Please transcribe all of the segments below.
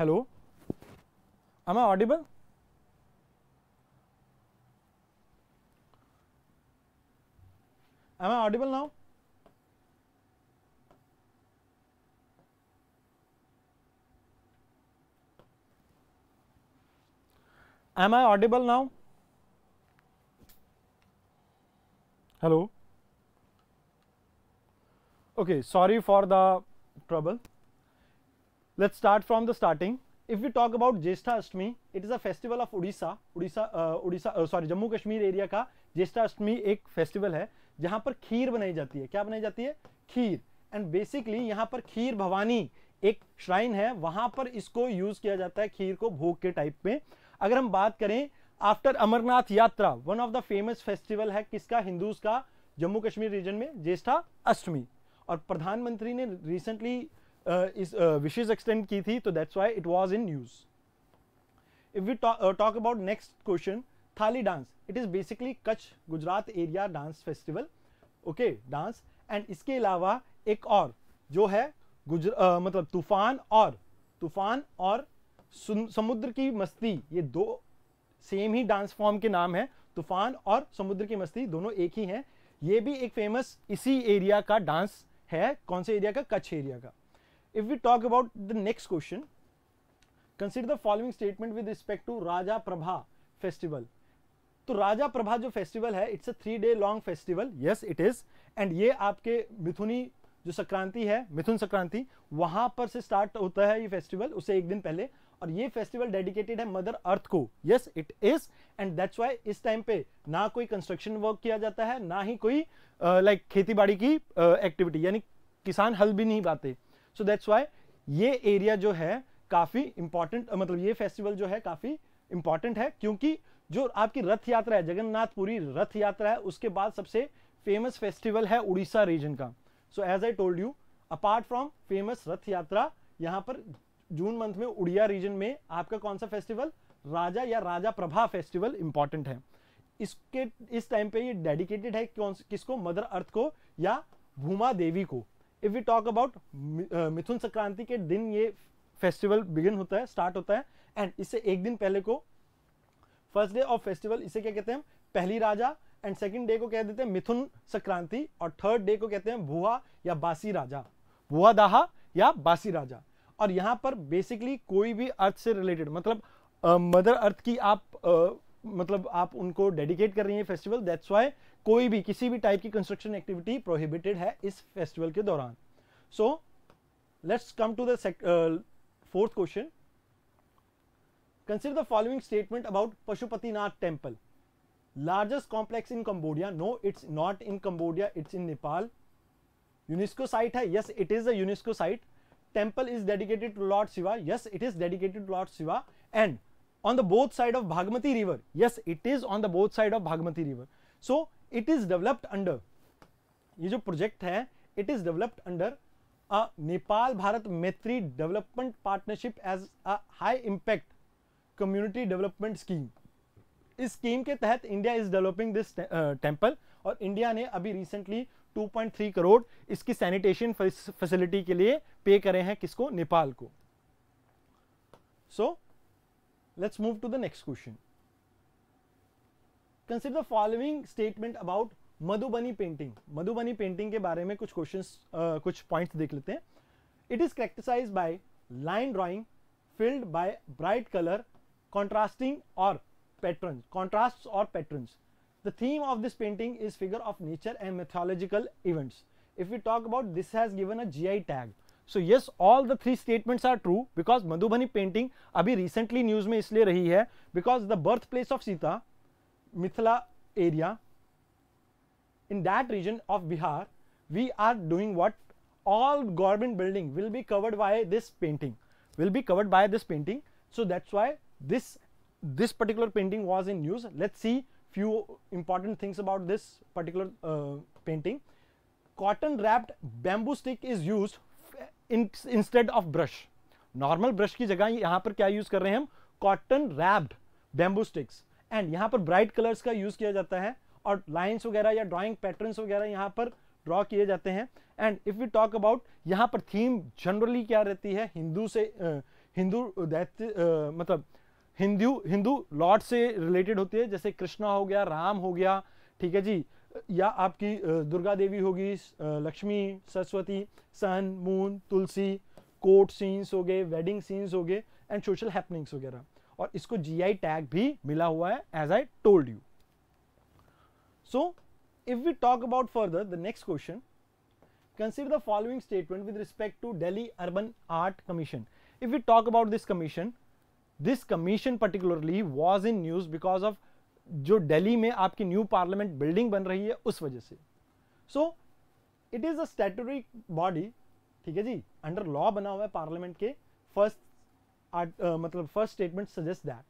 Hello? Am I audible? Am I audible now? Am I audible now? Hello? Okay, sorry for the trouble. Let's start from the starting. If we talk about Jyeshtha Ashtami, it is a festival of Odisha, Odisha, uh, Odisha, uh, sorry, Jammu Kashmir area का Jyeshtha Ashtami एक festival है जहाँ पर खीर बनाई जाती है क्या बनाई जाती है खीर एंड बेसिकली यहाँ पर खीर भवानी एक श्राइन है वहाँ पर इसको यूज़ किया जाता है खीर को भोग के टाइप में अगर हम बात करें after Amarnath Yatra one of the famous festival है किसका हिंदूज का जम्मू कश्मीर रीजन में ज्येष्ठा अष्टमी और प्रधानमंत्री ने रिसेंटली इस विशेष एक्सटेंड की थी तो that's why it was in use if we talk about next question थाली dance it is basically Kutch Gujarat area dance festival okay dance and इसके अलावा एक और जो है गुजर आ, मतलब तूफान और तूफान और समुद्र की मस्ती ये दो सेम ही डांस फॉर्म के नाम है तूफान और समुद्र की मस्ती दोनों एक ही हैं ये भी एक फेमस इसी एरिया का डांस है कौन से एरिया का कच्छ एरिया का if we talk about the next question consider the following statement with respect to raja prabha festival तो राजा प्रभा जो फेस्टिवल है it's a three day long festival yes it is and ये आपके मिथुनी जो संक्रांति है मिथुन संक्रांति वहां पर से स्टार्ट होता है ये फेस्टिवल उसे एक दिन पहले और ये फेस्टिवल डेडिकेटेड है मदर अर्थ को yes it is and that's why इस टाइम पे ना कोई कंस्ट्रक्शन वर्क किया जाता है ना ही कोई लाइक uh, like, खेती बाड़ी की एक्टिविटी uh, यानी किसान हल भी नहीं पाते सो दैट्स वाई ये एरिया जो है काफ़ी इंपॉर्टेंट मतलब ये फेस्टिवल जो है काफ़ी इंपॉर्टेंट है क्योंकि जो आपकी रथ यात्रा है जगन्नाथपुरी रथ यात्रा है उसके बाद सबसे फेमस फेस्टिवल है उड़ीसा रीजन का so as I told you apart from famous Rath Yatra यहाँ पर जून मंथ में उड़िया रीजन में आपका कौन सा फेस्टिवल राजा या राजा प्रभा फेस्टिवल इंपॉर्टेंट है इसके इस टाइम पे ये डेडिकेटेड है कौन किसको मदर अर्थ को या भूमा देवी को if you talk about Mithun Sankranti के दिन ये फेस्टिवल बिगिन होता है स्टार्ट होता है एंड इससे एक दिन पहले को फर्स्ट डे ऑफ फेस्टिवल इसे क्या कहते हैं पहली राजा एंड सेकेंड डे को कह देते हैं मिथुन संक्रांति और थर्ड डे को कहते हैं भुआ या बासी राजा भुआ दाहा या बासी राजा और यहाँ पर बेसिकली कोई भी अर्थ से रिलेटेड मतलब मदर uh, अर्थ की आप uh, मतलब आप उनको डेडिकेट कर रही हैं फेस्टिवल दैट्स वाई कोई भी किसी भी टाइप की कंस्ट्रक्शन एक्टिविटी प्रोहिबिटेड है इस फेस्टिवल के दौरान so let's come to the question consider the following statement about Pashupatinath temple largest complex in Cambodia no it's not in Cambodia it's in Nepal UNESCO site है यस इट इज अस्को site temple is dedicated to lord Shiva yes it is dedicated to lord Shiva and on the both side of Bhagmati river yes it is on the both side of Bhagmati river so it is developed under ये जो project है it is developed under a Nepal Bharat Maitri development partnership as a high impact community development scheme इस scheme के तहत India is developing this temple और India ने अभी recently 2.3 crore इसकी सैनिटेशन फैसिलिटी के लिए पे करे हैं किसको नेपाल को so let's move to the next question consider the following statement about Madhubani painting Madhubani painting के बारे में कुछ क्वेश्चन uh, कुछ पॉइंट्स देख लेते हैं it is characterise by line drawing filled by bright colour contrasting और पैटर्न कॉन्ट्रास्ट और pattern the theme of this painting is figure of nature and mythological events if we talk about this has given a GI tag. So yes, all the three statements are true because Madhubani painting अभी recently news में इसलिए रही है because the birthplace of Sita Mithila area, in that region of Bihar, we are doing what all government building will be covered by this painting, will be covered by this painting. So that's why this this particular painting was in news. Let's see few important things about this particular uh, painting. Cotton wrapped bamboo stick is used in, instead of brush. Normal brush की जगह यहाँ पर क्या use कर रहे हैं Cotton wrapped bamboo sticks. And यहाँ पर ब्राइट कलर्स का यूज़ किया जाता है और लाइन्स वगैरह या ड्राइंग पैटर्न वगैरह यहाँ पर ड्रॉ किए जाते हैं and if you talk about यहाँ पर थीम जनरली क्या रहती है हिंदू से हिंदू दैत्य मतलब हिंदू हिंदू लॉर्ड से रिलेटेड होती है जैसे कृष्णा हो गया राम हो गया ठीक है जी या आपकी दुर्गा देवी होगी Lakshmi Saraswati sun moon Tulsi court scenes हो गए वेडिंग सीन्स हो गए एंड सोशल हैपनिंग्स वगैरह और इसको जीआई टैग भी मिला हुआ है as I told you so if we talk about further the next question consider the following statement with respect to Delhi urban art commission if you talk about this commission this commission particularly was in news because of जो डेली में आपकी new parliament building बन रही है उस वजह से so it is a statutory body ठीक है जी अंडर लॉ बना हुआ है पार्लियामेंट के first Uh, first statement suggests that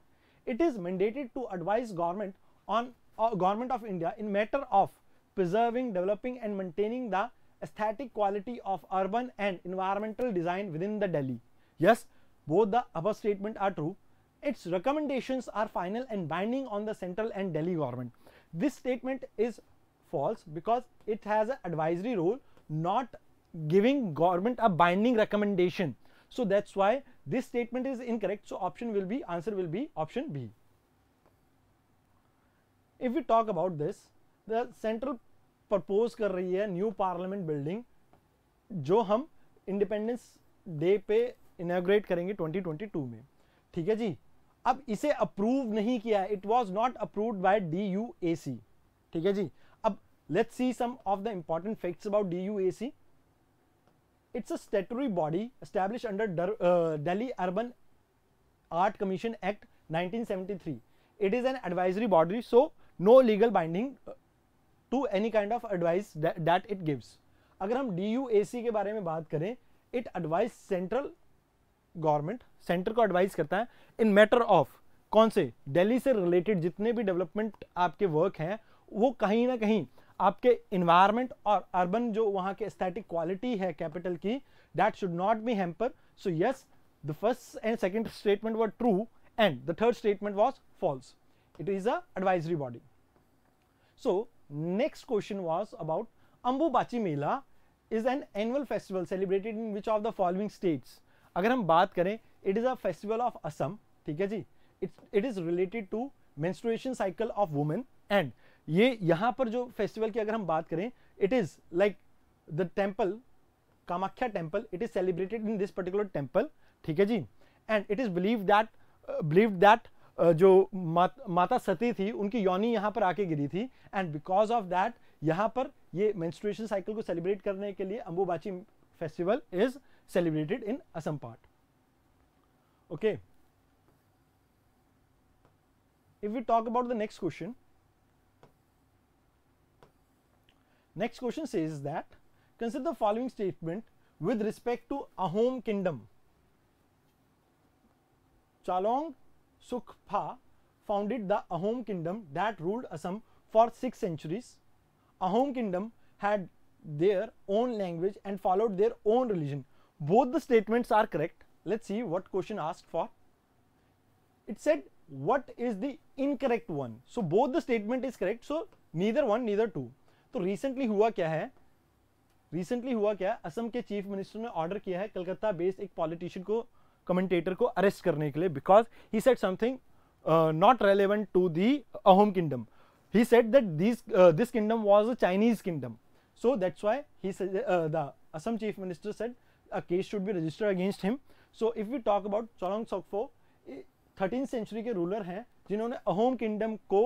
it is mandated to advise government on uh, government of India in matter of preserving, developing and maintaining the aesthetic quality of urban and environmental design within the Delhi. Yes, both the above statements are true. Its recommendations are final and binding on the central and Delhi government. This statement is false because it has an advisory role, not giving government a binding recommendation. So that's why This statement is incorrect, so option will be, answer will be option B. If we talk about this, the central propose कर रही है new parliament building जो हम independence day पे inaugurate करेंगे 2022 में ठीक है जी अब इसे अप्रूव नहीं किया it was not approve by D U A C ठीक है जी अब let's see some of the important facts about D U A C it's a statutory body establish under Delhi urban art commission act 1973 it is an advisory body so no legal binding to any kind of advice that it gives अगर हम D के बारे में बात करें it advise central government centre को advise करता है इन मैटर ऑफ कौन से दिल्ली से रिलेटेड जितने भी डेवलपमेंट आपके वर्क हैं वो कहीं ना कहीं आपके इन्वायरमेंट और अर्बन जो वहाँ के स्थेटिक क्वालिटी है कैपिटल की that should not be hamper so yes the first and second statement were true and the third statement was false it is a advisory body so next question was about Ambubachi Mela is an annual festival celebrated in which of the following states अगर हम बात करें it is a festival of Assam ठीक है जी it it is related to menstruation cycle of women and ये यहां पर जो फेस्टिवल की अगर हम बात करें it is like the temple Kamakhya temple it is celebrated in this particular temple ठीक है जी and it is believe that believe that जो मा, माता सती थी उनकी योनी यहां पर आके गिरी थी एंड बिकॉज ऑफ दैट यहां पर ये मेंस्ट्रुएशन साइकिल को सेलिब्रेट करने के लिए Ambubachi festival is celebrated in Assam part okay if we talk about the next question Next question says that consider the following statement with respect to Ahom kingdom. Chalong Sukpa founded the Ahom kingdom that ruled Assam for 6 centuries. Ahom kingdom had their own language and followed their own religion. Both the statements are correct. Let's see what question asked for. It said what is the incorrect one. So both the statement is correct. So neither one, neither two. तो recently हुआ क्या है recently हुआ क्या असम के chief minister ने order किया है कलकत्ता बेस्ड एक पॉलिटिशियन को कमेंटेटर को अरेस्ट करने के लिए because he said something not relevant to the Ahom kingdom he said that this this kingdom was a Chinese kingdom so that's why he the Assam chief minister said a case should be register against him so if you talk about Chaolung Sukaphaa thirteen century के ruler हैं जिन्होंने Ahom kingdom को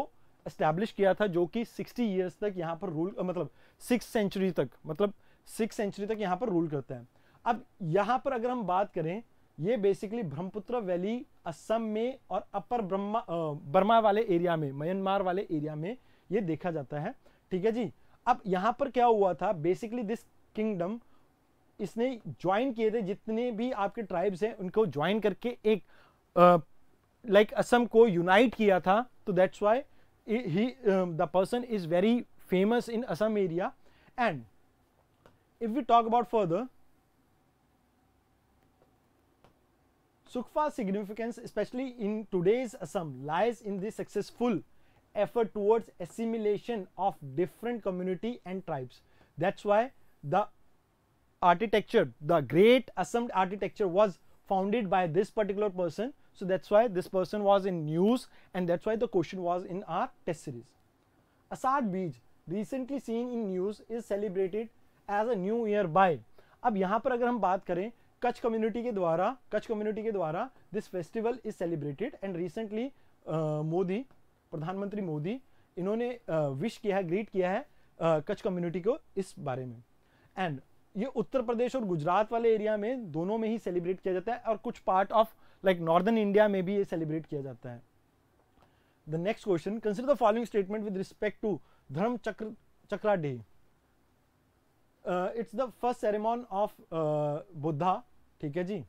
establish किया था जो कि 60 years तक यहाँ पर रूल मतलब सिक्स सेंचुरी तक मतलब सिक्स सेंचुरी तक यहाँ पर रूल करते हैं अब यहाँ पर अगर हम बात करें ये बेसिकली ब्रह्मपुत्र वैली असम में और अपर ब्रह्मा बर्मा वाले एरिया में म्यांमार वाले एरिया में ये देखा जाता है ठीक है जी अब यहाँ पर क्या हुआ था बेसिकली दिस किंगडम इसने ज्वाइन किए थे जितने भी आपके ट्राइब्स हैं उनको ज्वाइन करके एक लाइक असम को यूनाइट किया था तो that's why he um, the person is very famous in Assam area and if we talk about further Sukhfa's significance especially in today's Assam lies in the successful effort towards assimilation of different community and tribes that's why the architecture the great Assam architecture was founded by this particular person So that's why this person was in news and that's why the question was in our test series. Asad Bij recently seen in news is celebrated as a new year by. अब यहाँ पर अगर हम बात करें Kutch community के द्वारा Kutch community के द्वारा this festival is celebrated and recently Modi प्रधानमंत्री मोदी इन्होंने विश किया है ग्रीट किया है कच्छ कम्युनिटी को इस बारे में एंड ये उत्तर प्रदेश और गुजरात वाले एरिया में दोनों में ही सेलिब्रेट किया जाता है और कुछ part of like northern India में भी ये सेलिब्रेट किया जाता है the next question consider the following statement with respect to Dharma Chakra Chakra day it's the first sermon of Buddha ठीक है जी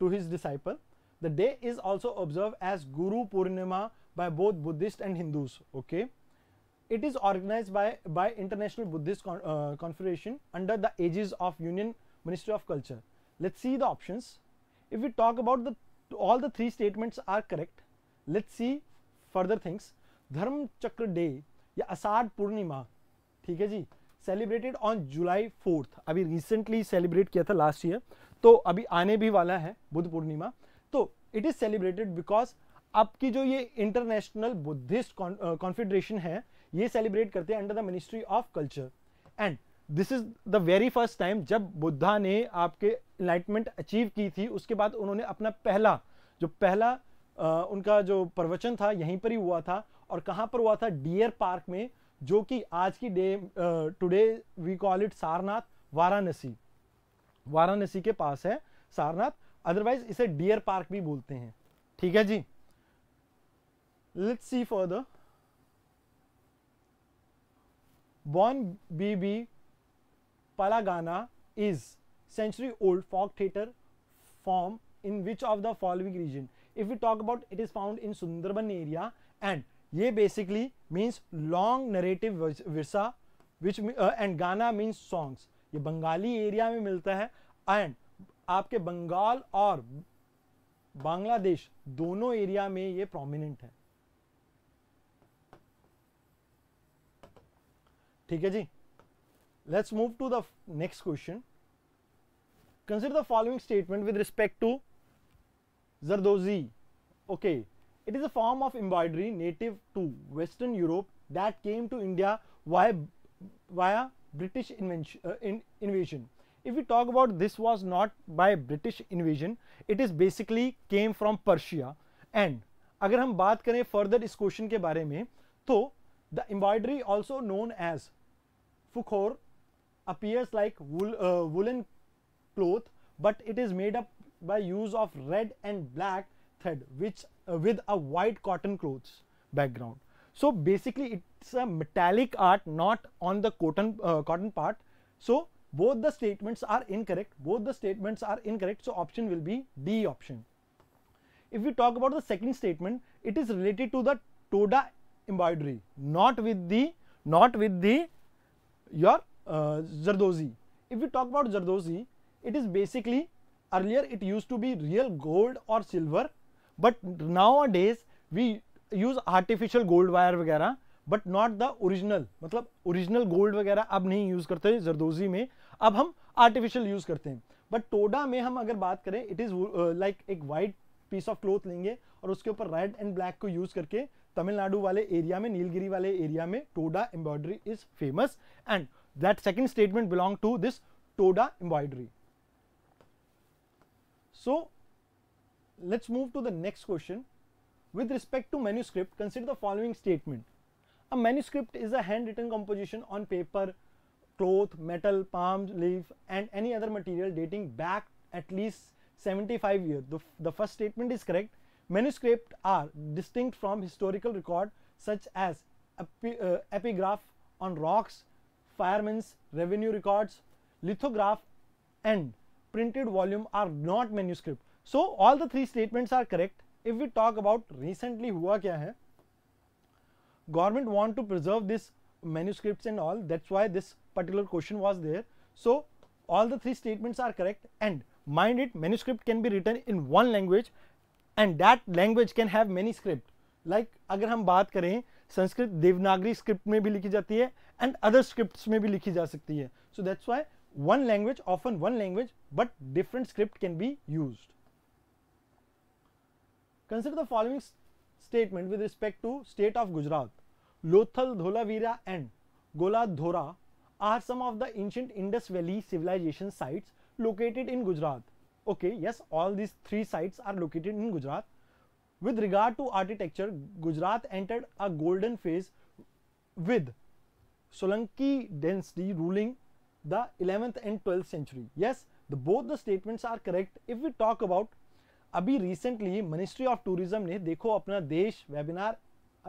to his disciple the day is also observe as Guru Purnima by both Buddhist and Hindus okay it is organise by by international Buddhist confederation under the aegis of union ministry of culture let see the options if you talk about the तो all the three statements are correct let's see further things Dharma Chakra day या आषाढ़ पूर्णिमा ठीक है जी celebrated on July fourth अभी recently celebrate किया था last year तो अभी आने भी वाला है बुद्ध पूर्णिमा तो इट इज़ सेलिब्रेटेड बिकॉज आपकी जो ये इंटरनेशनल बुद्धिस्ट कॉन्फेडरेशन है ये सेलिब्रेट करते हैं under the ministry of culture and this is the very first time जब बुद्धा ने आपके इलाइटमेंट अचीव की थी उसके बाद उन्होंने अपना पहला जो पहला आ, उनका जो प्रवचन था यहीं पर ही हुआ था और कहाँ पर हुआ था डियर पार्क में जो कि आज की day today we call it Sarnath Varanasi Varanasi के पास है सारनाथ अदरवाइज इसे डियर पार्क भी बोलते हैं ठीक है जी let's see for the Bon Bibi Pala Gaan is century old folk theatre form in which of the following region if you talk about it is found in Sundarban area and ये basically means long narrative verse which and gaan means songs ये Bengali area में मिलता है and आपके बंगाल और बांग्लादेश दोनों area में ये प्रोमिनेंट है ठीक है जी Let's move to the next question. Consider the following statement with respect to Zardozi. Okay, it is a form of embroidery native to Western Europe that came to India via, via British invention, uh, in, invasion. If we talk about this was not by British invasion, it is basically came from Persia. And अगर हम बात करें further इस question के बारे में तो the embroidery also known as फुखोर appears like wool, uh, woolen cloth but it is made up by use of red and black thread which uh, with a white cotton clothes background so basically it's a metallic art not on the cotton uh, cotton part so both the statements are incorrect both the statements are incorrect so option will be d option if we talk about the second statement it is related to the toda embroidery not with the not with the your zardozi you talk about zardozi it is basically earlier it use to be real gold और silver but nowadays we use artificial gold wire वगैरह but not the original मतलब original gold वगैरह अब नहीं use करते जरदोजी में अब हम आर्टिफिशियल यूज़ करते हैं बट टोडा में हम अगर बात करें इट इज़ लाइक एक वाइट पीस ऑफ क्लोथ लेंगे और उसके ऊपर रेड एंड ब्लैक को यूज़ करके तमिलनाडु वाले एरिया में नीलगिरी वाले एरिया में Toda embroidery is famous and That second statement belong to this Toda embroidery. So let's move to the next question. With respect to manuscript, consider the following statement. A manuscript is a handwritten composition on paper, cloth, metal, palm leaf and any other material dating back at least 75 years. The, the first statement is correct. Manuscript are distinct from historical record such as epi, uh, epigraph on rocks, firemen's revenue records, lithograph and printed volume are not manuscript. So all the three statements are correct. If we talk about recently hua kya hai, government want to preserve this manuscripts and all that's why this particular question was there. So all the three statements are correct and mind it manuscript can be written in one language and that language can have many script. Like अगर हम बात करें Sanskrit Devanagari script में भी लिखी जाती है and other script में भी लिखी जा सकती है so that's why one language often one language but different script can be use consider the following statement with respect to state of Gujarat Lothal Dholavira and Gola Dhoro are some of the ancient Indus valley civilisation site located in Gujarat okay yes all these three sites are located in Gujarat With regard to architecture, Gujarat entered a golden phase with Solanki dynasty ruling the 11th and 12th century. Yes, the, both the statements are correct. If we talk about अभी recently ministry of tourism ने देखो अपना देश webinar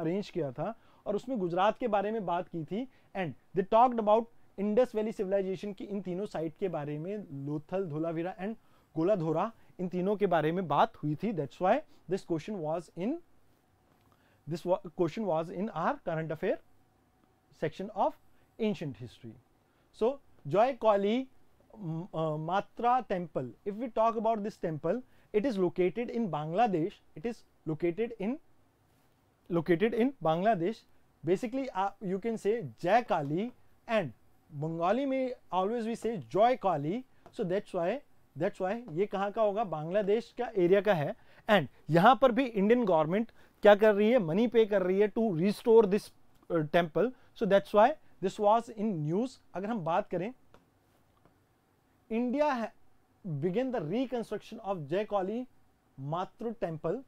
arrange किया था और उसमें गुजरात के बारे में बात की थी and they talked about Indus valley civilisation की इन तीनों साइट के बारे में लोथल धोलावीरा एंड गोलाधोरा इन तीनों के बारे में बात हुई थी that's why this question was in this question was in our current affair section of ancient history so Joy Kali Matri temple if you talk about this temple it is located in Bangladesh it is located in located in Bangladesh basically you can say Jai Kali and Bengali में always we say Joy Kali so that's why that's why ये कहाँ का होगा बांग्लादेश का area का है and यहाँ पर भी इंडियन गवर्नमेंट क्या कर रही है मनी पे कर रही है to restore this temple so that's why this was in news अगर हम बात करें India began the reconstruction of Joy Kali Matri temple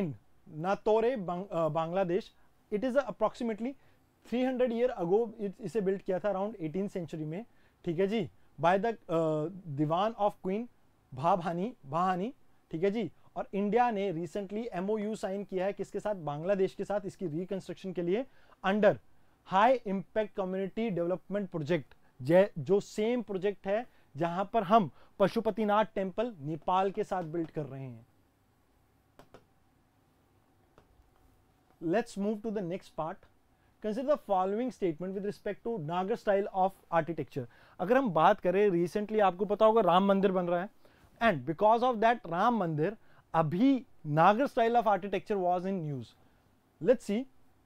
in Natore Bangladesh it is approximately three hundred year ago इसे बिल्ड किया था अराउंड 18 सेंचुरी में ठीक है जी by the Dewan of queen Bhabani Bhabani ठीक है जी और इंडिया ने रिसेंटली एमओयू साइन किया है किसके साथ बांग्लादेश के साथ इसकी रिकंस्ट्रक्शन के लिए under high impact community development project जो सेम प्रोजेक्ट है जहां पर हम पशुपतिनाथ टेम्पल नेपाल के साथ बिल्ड कर रहे हैं let's move to the next part consider the following statement with respect to नागर style of architecture. अगर हम बात करें रिसेंटली आपको पता होगा राम मंदिर बन रहा है and because of that, Ram मंदिर अभी नागर style of architecture was in news. let let's see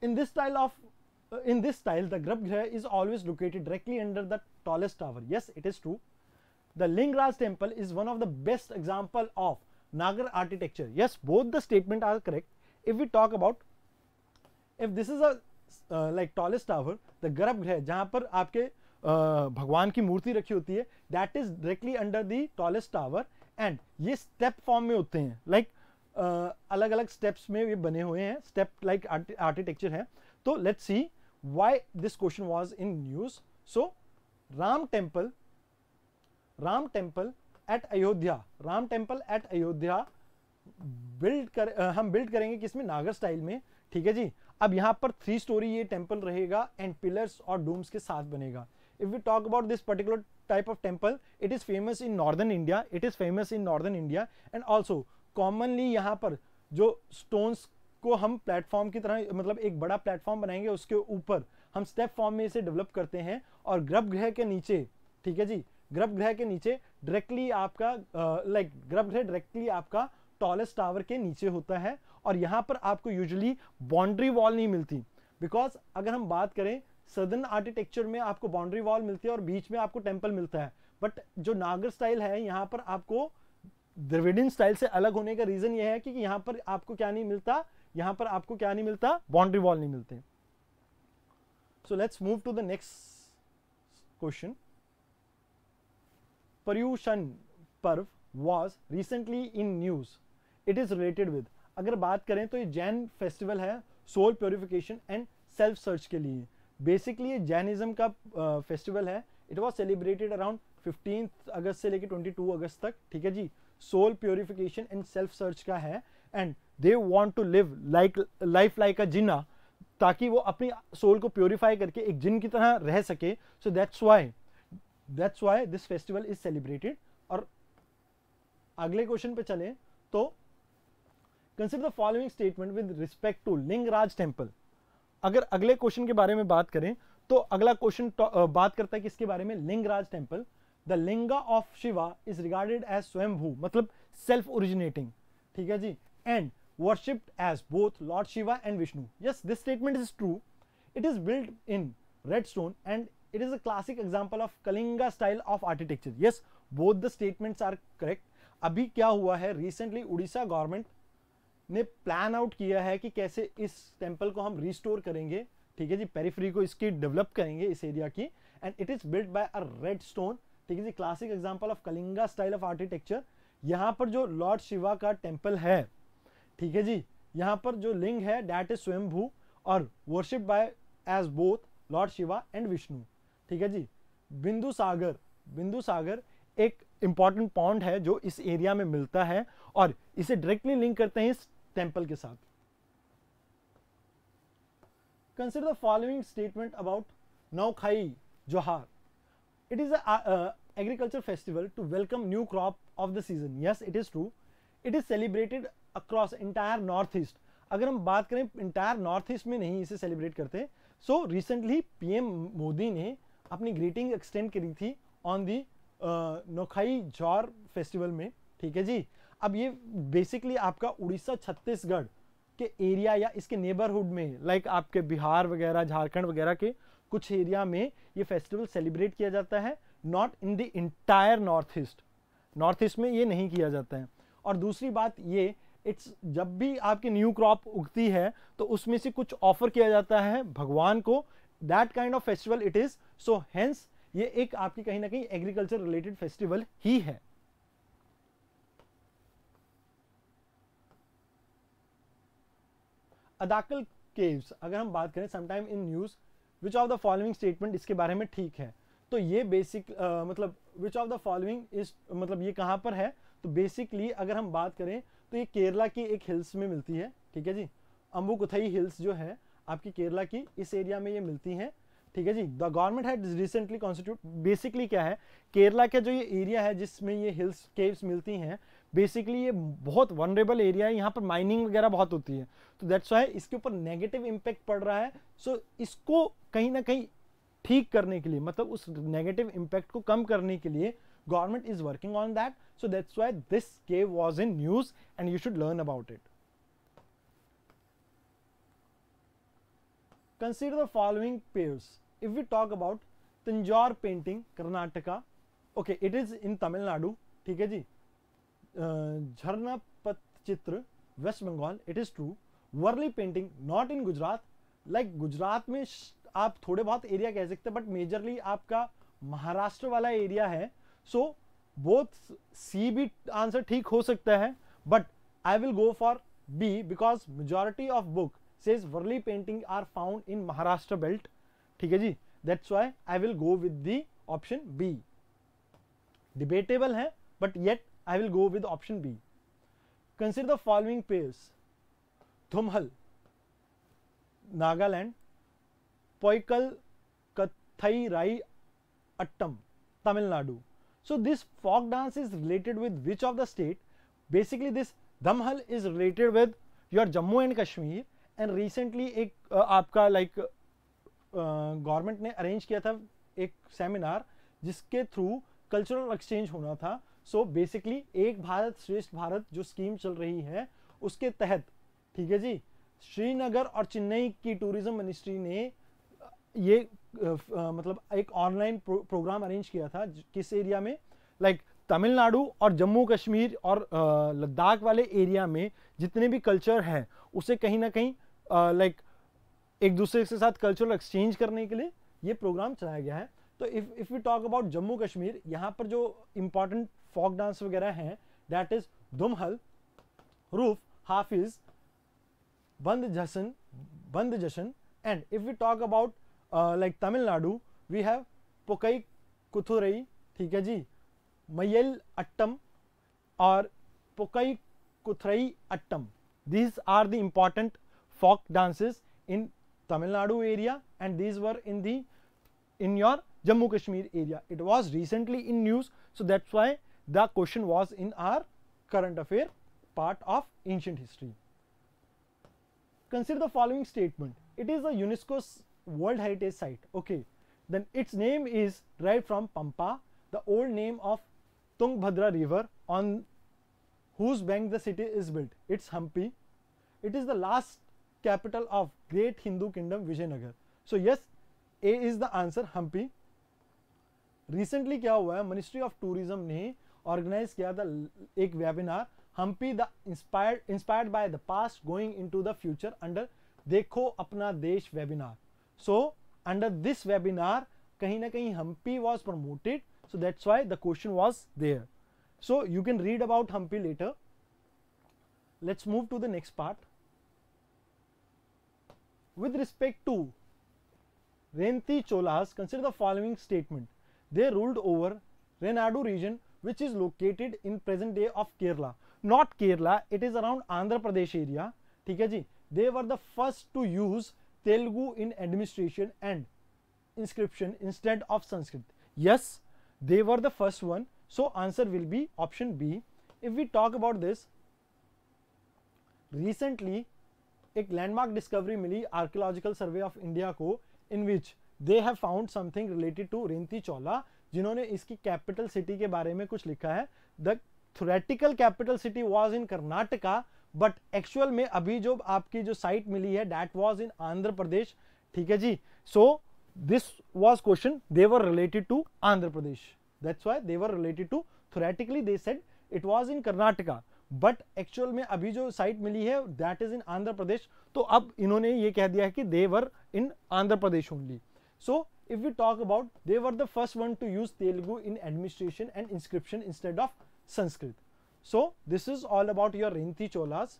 in this style of uh, in this style the garbhagriha is always located directly under the tallest tower yes it is true the lingraj temple is one of the best example of nagar architecture yes both the statement are correct if we talk about if this is a like tallest tower the garbhagriha जहाँ पर आपके भगवान की मूर्ति रखी होती है that is directly under the tallest tower and ये step form में होते हैं लाइक अलग अलग स्टेप्स में ये बने हुए हैं स्टेप लाइक आर्किटेक्चर है तो let's see why this question was in news so Ram temple Ram temple at Ayodhya Ram temple at Ayodhya build कर हम बिल्ड करेंगे किसमें नागर स्टाइल में ठीक है जी अब यहाँ पर थ्री स्टोरी ये टेम्पल रहेगा एंड पिलर्स और डूम्स के साथ बनेगा if you talk about this particular type of temple it is famous in northern India it is famous in northern India and also commonly यहाँ पर जो स्टोन्स को हम प्लेटफॉर्म की तरह मतलब एक बड़ा प्लेटफॉर्म बनाएंगे उसके ऊपर हम स्टेप फॉर्म में इसे डेवलप करते हैं और ग्रभ ग्रह के नीचे ठीक है जी ग्रभ ग्रह के नीचे डायरेक्टली आपका लाइक ग्रभ ग्रह डायरेक्टली आपका टॉलेस्ट टावर के नीचे होता है और यहाँ पर आपको यूजली बाउंड्री वॉल नहीं मिलती बिकॉज अगर हम बात करें सदर्न आर्किटेक्चर में आपको बाउंड्री वॉल मिलती है और बीच में आपको टेम्पल मिलता है बट जो नागर स्टाइल है यहाँ पर आपको द्रविडियन स्टाइल से अलग होने का रीज़न यह है कि यहाँ पर आपको क्या नहीं मिलता यहाँ पर आपको क्या नहीं मिलता बाउंड्री वॉल नहीं मिलते so let's move to the next question Paryushan Parv was recently in news it is related with अगर बात करें तो ये जैन फेस्टिवल है soul purification and self search के लिए बेसिकली ये जैनिज़्म का फेस्टिवल है it was celebrated around fifteen अगस्त से लेकर ट्वेंटी टू अगस्त तक ठीक है जी soul purification and self search का है and they want to live like life like a Jina ताकि वो अपनी सोल को प्योरीफाई करके एक जिन की तरह रह सके so that's why that's why this festival is celebrated और अगले क्वेश्चन पे चले तो consider following statement with respect to Lingaraj temple अगर अगले क्वेश्चन के बारे में बात करें तो अगला क्वेश्चन बात करता है किसके बारे में Lingaraj temple the linga of Shiva is regarded as स्वयं मतलब सेल्फ ओरिजिनेटिंग ठीक है जी and worshipped as both lord Shiva and Vishnu yes this statement is true it is build in red stone and it is a classic example of Kalinga style of architecture yes both the statements are correct अभी क्या हुआ है recently Orissa government ने plan out किया है कि कैसे इस टेम्पल को हम रिस्टोर करेंगे ठीक है जी पेरीफ्री को इसकी डेवलप करेंगे इस एरिया की and it is built by a red stone ठीक है जी classic example of Kalinga style of architecture यहाँ पर जो लॉर्ड शिवा का टेम्पल है ठीक है जी यहाँ पर जो लिंग है डैट इज स्वयं और worship by as both lord Shiva and Vishnu ठीक है जी बिंदु सागर बिंदु सागर एक इंपॉर्टेंट पॉइंट है जो इस एरिया में मिलता है और इसे डायरेक्टली लिंक करते हैं इस टेम्पल के साथ consider the following statement about Nuakhai Juhar it is agriculture festival to welcome new crop of the season yes it is true it is celebrated across entire north east अगर हम बात करें इंटायर नॉर्थ ईस्ट में नहीं इसे celebrate करते so so, recently PM Modi ने अपनी ग्रीटिंग एक्सटेंड करी थी ऑन दी नोखाई जौर फेस्टिवल में ठीक है जी अब ये बेसिकली आपका उड़ीसा छत्तीसगढ़ के एरिया या इसके नेबरहुड में लाइक आपके बिहार वगैरह झारखंड वगैरह के कुछ एरिया में ये फेस्टिवल सेलिब्रेट किया जाता है not in the entire north east north east में ये नहीं किया जाता है और दूसरी बात ये इट्स जब भी आपकी न्यू क्रॉप उगती है तो उसमें से कुछ ऑफर किया जाता है भगवान को that kind of festival it is so hence ये एक आपकी कहीं ना कहीं एग्रीकल्चर रिलेटेड फेस्टिवल ही है अदाकल केव्स अगर हम बात करें sometime in news which of the following statement इसके बारे में ठीक है तो ये बेसिक uh, मतलब विच ऑफ द फॉलोइंग इस मतलब ये कहाँ पर है तो बेसिकली अगर हम बात करें तो ये केरला की एक हिल्स में मिलती है ठीक है जी अम्बुकुथई हिल्स जो है आपकी केरला की इस एरिया में ये मिलती हैं ठीक है जी द गवर्नमेंट है रिसेंटली कॉन्स्टिट्यूट बेसिकली क्या है केरला का के जो ये एरिया है जिसमें ये हिल्स केव्स मिलती हैं बेसिकली ये बहुत वनरेबल एरिया है यहाँ पर माइनिंग वगैरह बहुत होती है तो दैट्स वाई इसके ऊपर नेगेटिव इम्पैक्ट पड़ रहा है सो so, इसको कहीं ना कहीं ठीक करने के लिए मतलब उस नेगेटिव इम्पैक्ट को कम करने के लिए government is working on that so that's why this cave was in news and you should learn about it consider the following pairs if we talk about tanjore painting karnataka okay it is in tamil nadu है जी ji झरना Patachitra West Bengal it is true Warli painting not in Gujarat like Gujarat में आप थोड़े बहुत area कह सकते हैं but majorly आपका महाराष्ट्र वाला एरिया है सो बोथ सी भी आंसर ठीक हो सकता है but I will go for B because majority of book says Warli painting are found in Maharashtra belt ठीक है जी that's why I will go with the option B debatable है but yet I will go with option B. Consider the following pairs. Thumhal, Nagaland, Poikal, Kathai Rai Attam, Tamil Nadu. So this folk dance is related with which of the state? Basically this Dhamhal is related with your Jammu and Kashmir and recently एक uh, आपका like government ने arrange किया था एक seminar जिसके through cultural exchange होना था सो so basically एक भारत श्रेष्ठ भारत जो स्कीम चल रही है उसके तहत ठीक है जी श्रीनगर और चेन्नई की टूरिज्म मिनिस्ट्री ने ये आ, मतलब एक ऑनलाइन प्रो, प्रोग्राम अरेंज किया था किस एरिया में लाइक like, तमिलनाडु और जम्मू कश्मीर और लद्दाख वाले एरिया में जितने भी कल्चर हैं उसे कहीं ना कहीं लाइक एक दूसरे के साथ कल्चरल एक्सचेंज करने के लिए ये प्रोग्राम चलाया गया है तो if if we talk about Jammu Kashmir यहाँ पर जो इम्पोर्टेंट फॉक डांस वगैरह हैं that is Dumhal Rouf Hafiza Bhand Jashan Bhand Jashan and if you talk about like Tamil Nadu we have Poikkal Kuthirai ठीक है जी मयल अट्टम और Poikkal Kuthirai Attam these are the important folk dances in Tamil Nadu area and these were in the in your Jammu Kashmir area it was recently in news so that's why The question was in our current affair part of ancient history. Consider the following statement. It is a UNESCO World Heritage Site. Okay, then its name is derived from Pampa, the old name of Tungbhadra River on whose bank the city is built. It's Hampi. It is the last capital of great Hindu kingdom Vijayanagar. So yes, A is the answer Hampi. Recently क्या हुआ है Ministry of Tourism ने Organised the था एक webinar Hampi the inspired inspired by the past going into the future under Dekho Apna Desh webinar. So under this webinar कहीं ना कहीं Hampi was promoted so that's why the question was there so you can read about hampi later let's move to the next part with respect to renthi cholas consider the following statement they ruled over Renado region which is located in present day of Kerala. Not Kerala, it is around Andhra Pradesh area. ठीक they were the first to use Telugu in administration and inscription instead of Sanskrit. Yes, they were the first one. So answer will be option B. If we talk about this, recently a landmark discovery मिली archaeological survey of India को in which they have found something related to Renti Chola जिन्होंने इसकी capital city के बारे में कुछ लिखा है the theoretical capital city was in Karnataka but actual में अभी जो आपकी जो साइट मिली है that was in Andhra Pradesh ठीक है जी so this was question they were related to Andhra Pradesh that's why they were related to theoretically they said it was in Karnataka but actual में अभी जो साइट मिली है that is in Andhra Pradesh तो अब इन्होंने ये कह दिया है कि they were in Andhra Pradesh only so if we talk about they were the first one to use Telugu in administration and inscription instead of Sanskrit. So this is all about your Rinthi Cholas.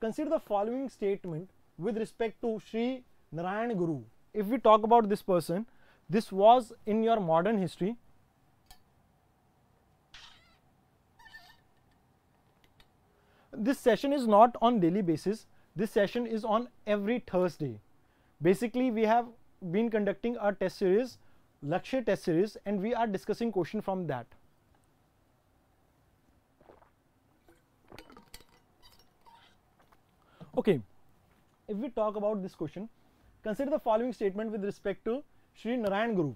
Consider the following statement with respect to Sri Narayan Guru. If we talk about this person, this was in your modern history. This session is not on daily basis. This session is on every Thursday. Basically, we have been conducting a test series, Lakshya test series and we are discussing question from that. Okay, if we talk about this question, consider the following statement with respect to Sri Narayan Guru.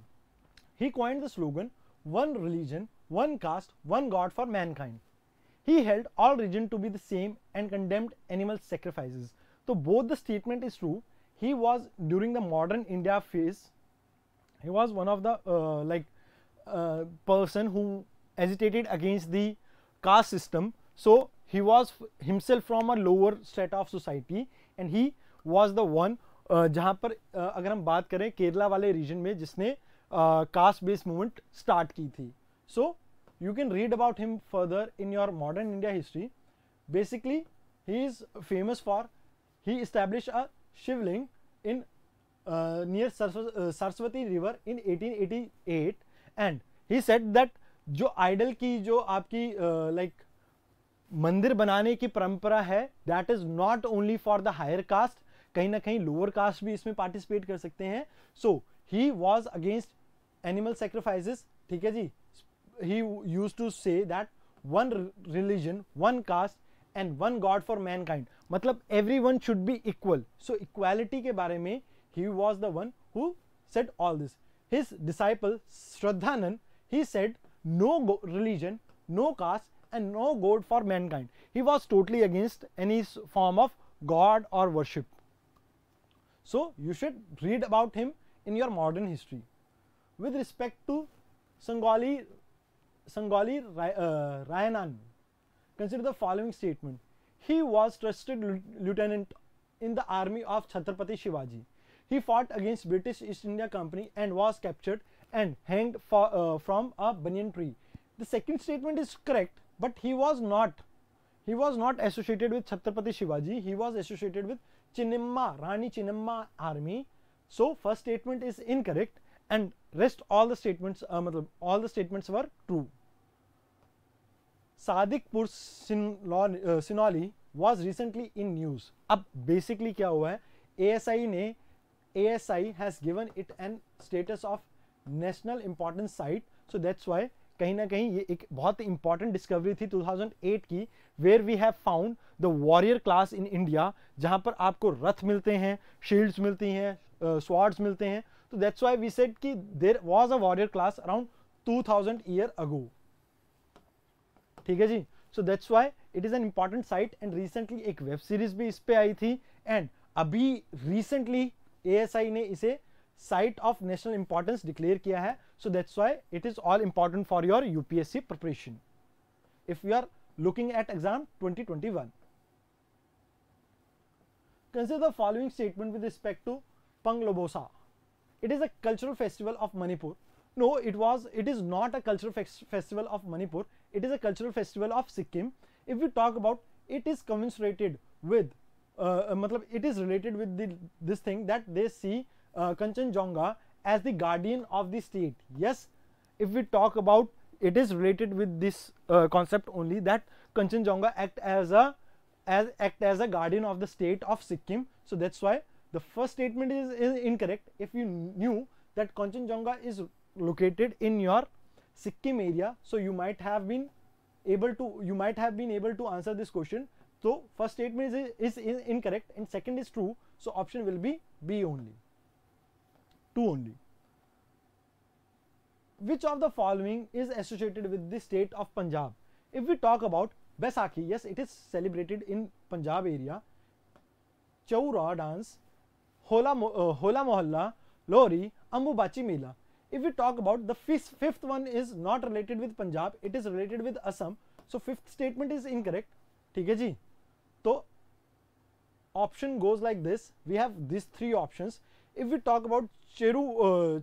He coined the slogan, one religion, one caste, one god for mankind. He held all religion to be the same and condemned animal sacrifices. So both the statement is true he was during the modern India phase, he was one of the uh, like uh, person who agitated against the caste system. So he was himself from a lower set of society and he was the one uh, जहाँ पर uh, अगर हम बात करें केरला वाले reason में जिसने caste based movement start की थी so you can read about him further in your modern India history. Basically, he is famous for he established a shivling in near Saraswati river in 1888 and he said that जो idol की जो आपकी like uh, like, मंदिर बनाने की परंपरा है that is not only for the higher caste कहीं ना कहीं लोअर कास्ट भी इसमें पार्टिसिपेट कर सकते हैं so he was against animal sacrifices ठीक है जी he use to say that one religion one caste and one god for mankind मतलब everyone should be equal so equality के बारे में he was the one who said all this his disciple Shraddhanand he said no religion no caste and no god for mankind he was totally against any form of god or worship so you should read about him in your modern history with respect to sangoli sangoli uh, Consider the following statement. He was trusted lieutenant in the army of Chhatrapati Shivaji. He fought against British East India Company and was captured and hanged for, uh, from a banyan tree. The second statement is correct, but he was not. He was not associated with Chhatrapati Shivaji. He was associated with Chinnimma, Rani Chinnimma army. So first statement is incorrect and rest all the statements, uh, all the statements were true. Sadikpur Sinauli was recently in news अब basically क्या हुआ है A S I ने I has given it an status of national important site so that's why कहीं ना कहीं ये एक बहुत इंपॉर्टेंट डिस्कवरी थी 2008 की where we have found the warrior class in India जहां पर आपको रथ मिलते हैं शील्ड्स मिलती हैं स्वॉर्ड्स uh, मिलते हैं तो दैट्स वाई वी सेट कि there was a warrior class around 2000 year ago ठीक है जी so that's why it is an important site and recently एक वेब सीरीज भी इस पे आई थी एंड अभी रिसेंटली ए ने इसे site of national importance declare किया है so that's why it is all important for your UPSC preparation if you are looking at exam 2021 consider the following statement with respect to Panglhabsol it is a cultural festival of Manipur no it was it is not a cultural festival of Manipur It is a cultural festival of Sikkim. If we talk about it is commensurated with uh, uh, matlab, it is related with the, this thing that they see uh, Kanchenjunga as the guardian of the state. Yes, if we talk about it is related with this uh, concept only that Kanchenjunga act as a as act as a guardian of the state of Sikkim. So that's why the first statement is, is incorrect. If you knew that Kanchenjunga is located in your Sikkim area. So you might have been able to you might have been able to answer this question. So first statement is, is incorrect and second is true. So option will be B only. 2 only. Which of the following is associated with the state of Punjab? If we talk about Baisakhi, yes, it is celebrated in Punjab area. Chaura dance, Hola, uh, Hola Mohalla, Lori, Ambubachi Mela. If we talk about the fifth, fifth one is not related with Punjab, it is related with Assam. So fifth statement is incorrect. Okay, ji. So option goes like this. We have these three options. If we talk about Cheru, uh,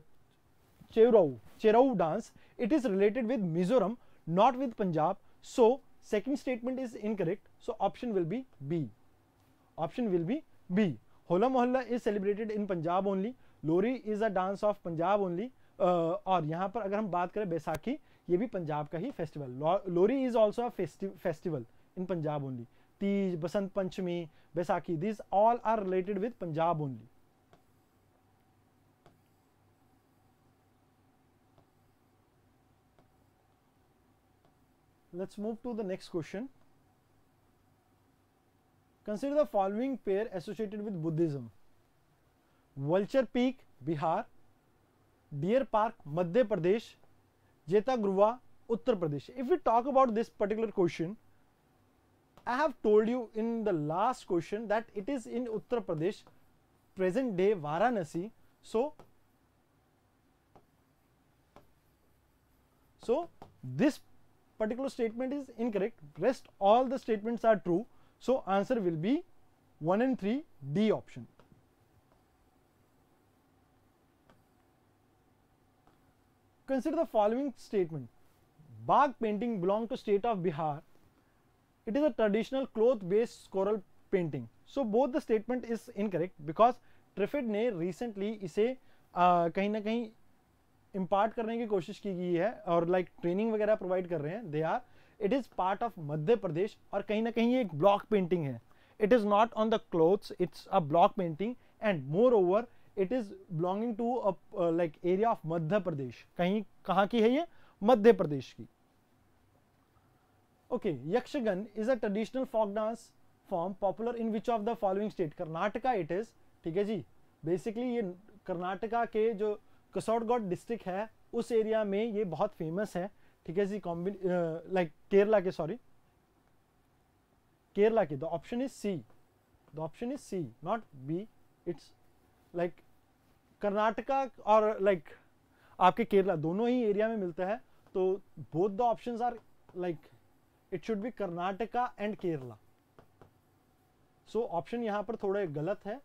Cherau, Cherau dance, it is related with Mizoram, not with Punjab. So second statement is incorrect. So option will be B. Option will be B. Hola Mohalla is celebrated in Punjab only. Lori is a dance of Punjab only. और यहाँ पर अगर हम बात करें बैसाखी ये भी पंजाब का ही festival Lohri is also a festival in Punjab only Teej Basant Panchami Baisakhi this all are related with Punjab only let's move to the next question consider the following pair associated with buddhism vulture peak bihar deer park Madhya Pradesh Jeta ग्रुवा Uttar Pradesh if you talk about this particular question I have told you in the last question that it is in Uttar Pradesh present day Varanasi so so this particular statement is incorrect rest all the statement are true so answer will be one and three D option Consider the following statement. bark painting belong to state of Bihar. It is a traditional cloth based coral painting. So both the statement is incorrect because TRIFED ने recently इसे कहीं ना कहीं impart करने की कोशिश की गई है और लाइक ट्रेनिंग वगैरह प्रोवाइड कर रहे हैं they are it is part of Madhya Pradesh और कहीं ना कहीं ये एक ब्लॉक पेंटिंग है it is not on the clothes it's a block painting and moreover it is belonging to like area of Madhya Pradesh कहीं कहाँ की है ये मध्य प्रदेश की okay okay, Yakshagana is a traditional folk dance form popular in which of the following state Karnataka it is ठीक है जी basically ये कर्नाटका के जो कसौड़गढ़ डिस्ट्रिक्ट है उस एरिया में ये बहुत फेमस है ठीक है जी कॉम्बिन लाइक केरला के सॉरी केरला के the option is C the option is C not B it's like Karnataka और लाइक like, आपके केरला दोनों ही एरिया में मिलता है तो both the option are like it should be Karnataka and Kerala so option यहाँ पर थोड़ा गलत है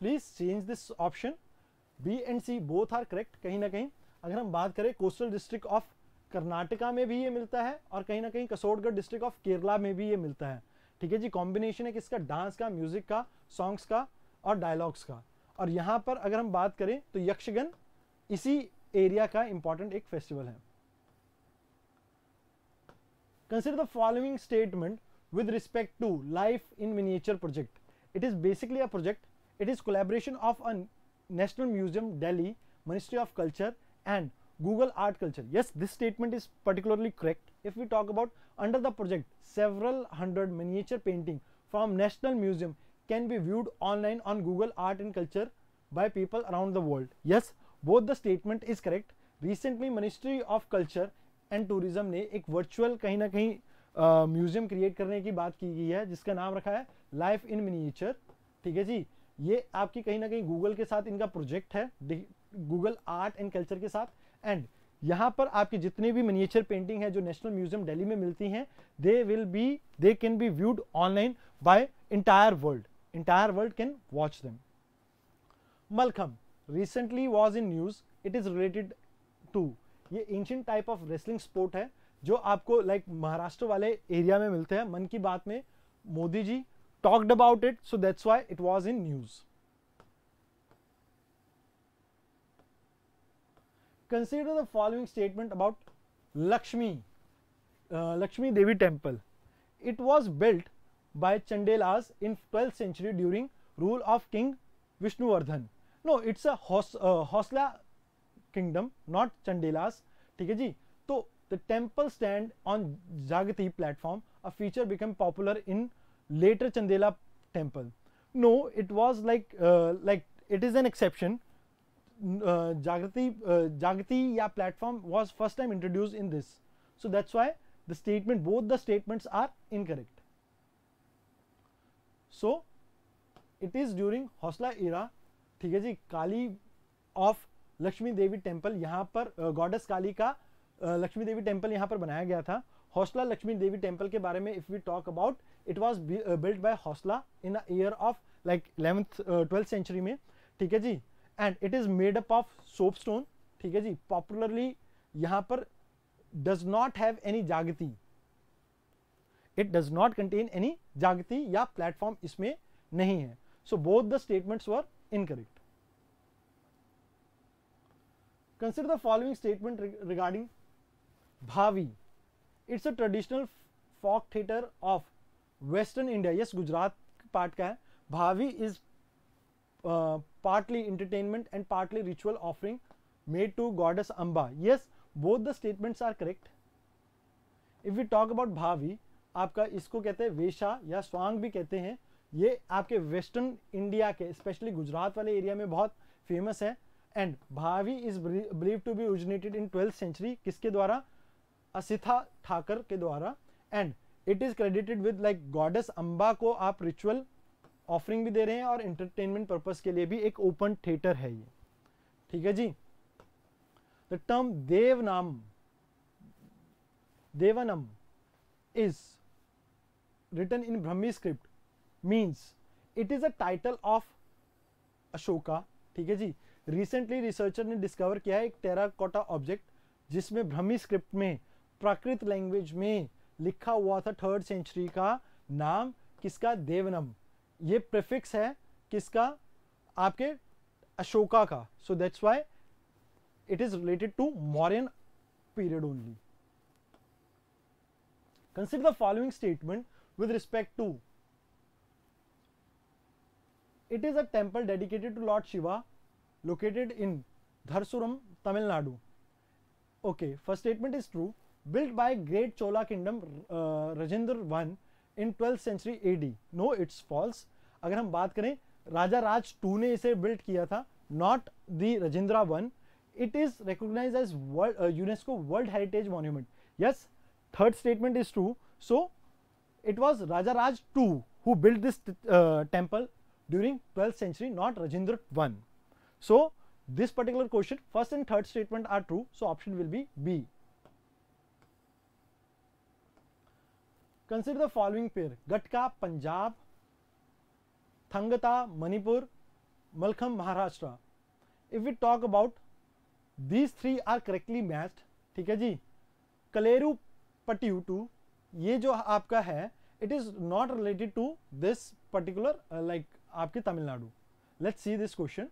please change this option B and C both are correct कहीं ना कहीं अगर हम बात करें कोस्टल डिस्ट्रिक्ट ऑफ कर्नाटका में भी ये मिलता है और कहीं ना कहीं कसोड़गढ़ डिस्ट्रिक्ट ऑफ केरला में भी ये मिलता है ठीक है जी कॉम्बिनेशन है किसका डांस का म्यूजिक का सॉन्ग्स का और डायलॉग्स का और यहाँ पर अगर हम बात करें तो यक्षगन इसी एरिया का इंपॉर्टेंट एक फेस्टिवल है consider the following statement with respect to life in miniature project it is basically a project it is collaboration of a national museum Delhi ministry of culture and Google art culture yes this statement is particularly correct if we talk about under the project several hundred miniature painting from national museum can be viewed online on Google Art and Culture by people around the world. Yes, both the statement is correct. Recently, Ministry of Culture and Tourism ने एक virtual कहीं ना कहीं museum create करने की बात की गई है जिसका नाम रखा है लाइफ इन मिनिएचर ठीक है जी ये आपकी कहीं ना कहीं गूगल के साथ इनका प्रोजेक्ट है गूगल आर्ट एंड कल्चर के साथ एंड यहाँ पर आपकी जितनी भी मिनिएचर पेंटिंग है जो नेशनल म्यूजियम दिल्ली में मिलती हैं they will be they can be viewed online by entire world entire world can watch them. malkham recently was in news. It is related to ye ancient type of wrestling sport hai जो आपको like like, Maharashtra वाले area में मिलते हैं मन की बात में Modi ji talked about it so that's why it was in news consider the following statement about Lakshmi, uh, Lakshmi Devi temple. It was built by Chandelas in 12th century during rule of King Vishnuvardhan. No, it's a Hos, uh, Hosla kingdom, not Chandelas. Okay, ji? So the temple stand on Jagati platform, a feature became popular in later Chandela temple. No, it was like uh, like it is an exception. Uh, Jagati uh, Jagati ya platform was first time introduced in this. So that's why the statement both the statements are incorrect. So it is during Hoysala era ठीक है जी Kali of Lakshmi Devi temple यहाँ पर goddess काली का Lakshmi Devi temple यहाँ पर बनाया गया था हौसला लक्ष्मी देवी टेम्पल के बारे में if we talk about it was built by Hoysala in year of like eleventh twelfth century में ठीक है जी and it is made up of soap stone ठीक है जी पॉपुलरली यहाँ पर does not have any jagati it does not contain any jagati या प्लेटफॉर्म इसमें नहीं है so both the statements were incorrect consider the following statement regarding Bhavai it's a traditional Fock theatre of western India yes Gujarat part का है Bhavai is partly entertainment and partly ritual offering made to goddess Amba yes both the statements are correct if you talk about Bhavai आपका इसको कहते हैं वेशा या स्वांग भी कहते हैं ये आपके वेस्टर्न इंडिया के स्पेशली गुजरात वाले एरिया में बहुत फेमस है and Bhavai is believe to be originated in twelfth century किसके द्वारा असिथा ठाकर के द्वारा and it is credited with like goddess Amba को आप रिचुअल ऑफरिंग भी दे रहे हैं और एंटरटेनमेंट पर्पज़ के लिए भी एक ओपन थिएटर है ये ठीक है जी the term Devanam Devanam is written in Brahmi script means it is a title of Ashoka. ठीक है जी रिसेंटली रिसर्चर ने डिस्कवर किया है एक टेराकोटा ऑब्जेक्ट जिसमें ब्रह्मी स्क्रिप्ट में प्राकृत लैंग्वेज में लिखा हुआ था थर्ड सेंचुरी का नाम किसका देवनम ये प्रिफिक्स है किसका आपके अशोका का so that's why it is related to Mauryan period only consider the following statement with respect to it is a temple dedicated to Lord Shiva located in Dharsuram, Tamil Nadu. Okay, first statement is true. Built by great Chola kingdom uh, Rajendra I in 12th century AD. No, it's false. अगर हम बात करें राजा राज to ने इसे build किया था not the Rajendra one it is recognise as world UNESCO world heritage monument yes third statement is true so it was Rajaraj 2 who built this uh, temple during 12th century, not Rajendra 1 So, this particular question, first and third statement are true. So, option will be B. Consider the following pair, Gatka, Punjab, Thangata, Manipur, Malkham, Maharashtra. If we talk about these three are correctly matched, theek hai ji Kaleru Patutu ये जो आपका है it is not related to this particular like आपके Tamil Nadu let's see this question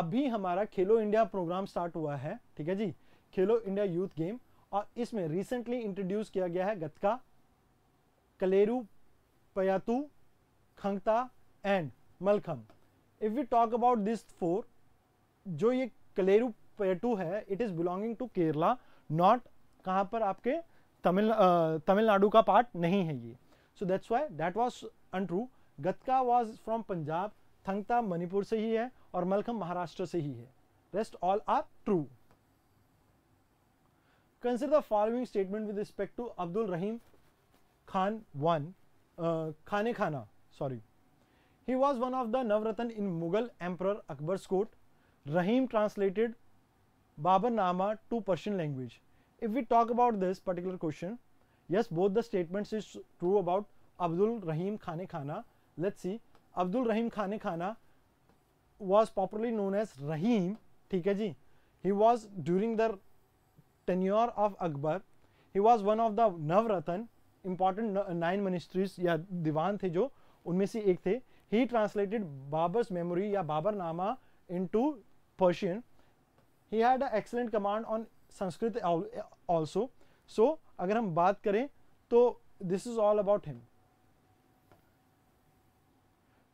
अभी हमारा खेलो India programme start हुआ है ठीक है जी खेलो इंडिया यूथ गेम और इसमें रिसेंटली इंट्रोड्यूस किया गया है Gatka Kalari payattu Thangta and Mallakhamb if you talk about this four जो ये कलेरू पेटू है it is belonging to Kerala not कहां पर आपके तमिल तमिलनाडु का पार्ट नहीं है ये so that's why that was untrue Gatka was from Punjab Thangta Manipur से ही है और मलखम महाराष्ट्र से ही है rest all are true consider the following statement with respect to Abdul Rahim Khan वन खाने खाना sorry he was one of the Navaratna in Mughal emperor Akbar स्कोट Rahim translated Baburnama to Persian language if we talk about this particular question yes both the statements is true about abdul rahim khane khana let's see abdul rahim khane khana was popularly known as rahim theek hai ji he was during the tenure of akbar he was one of the navratan important nine ministries ya diwan the jo unme se ek the he translated Babur's memory ya Baburnama into Persian he had excellent command on Sanskrit also so अगर हम बात करें तो this is all about him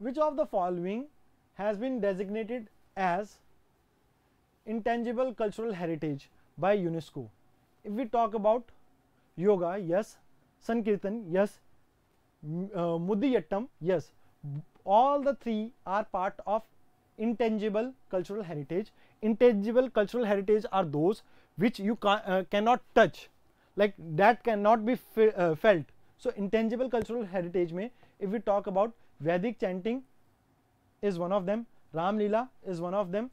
which of the following has been designated as intangible cultural heritage by UNESCO if we talk about yoga yes sankirtan yes मुद्दी yes all the three are part of intangible cultural heritage intangible cultural heritage are those which you can not touch like that can not be felt so intangible cultural heritage में if you talk about Vedic chanting is one of them Ramlila is one of them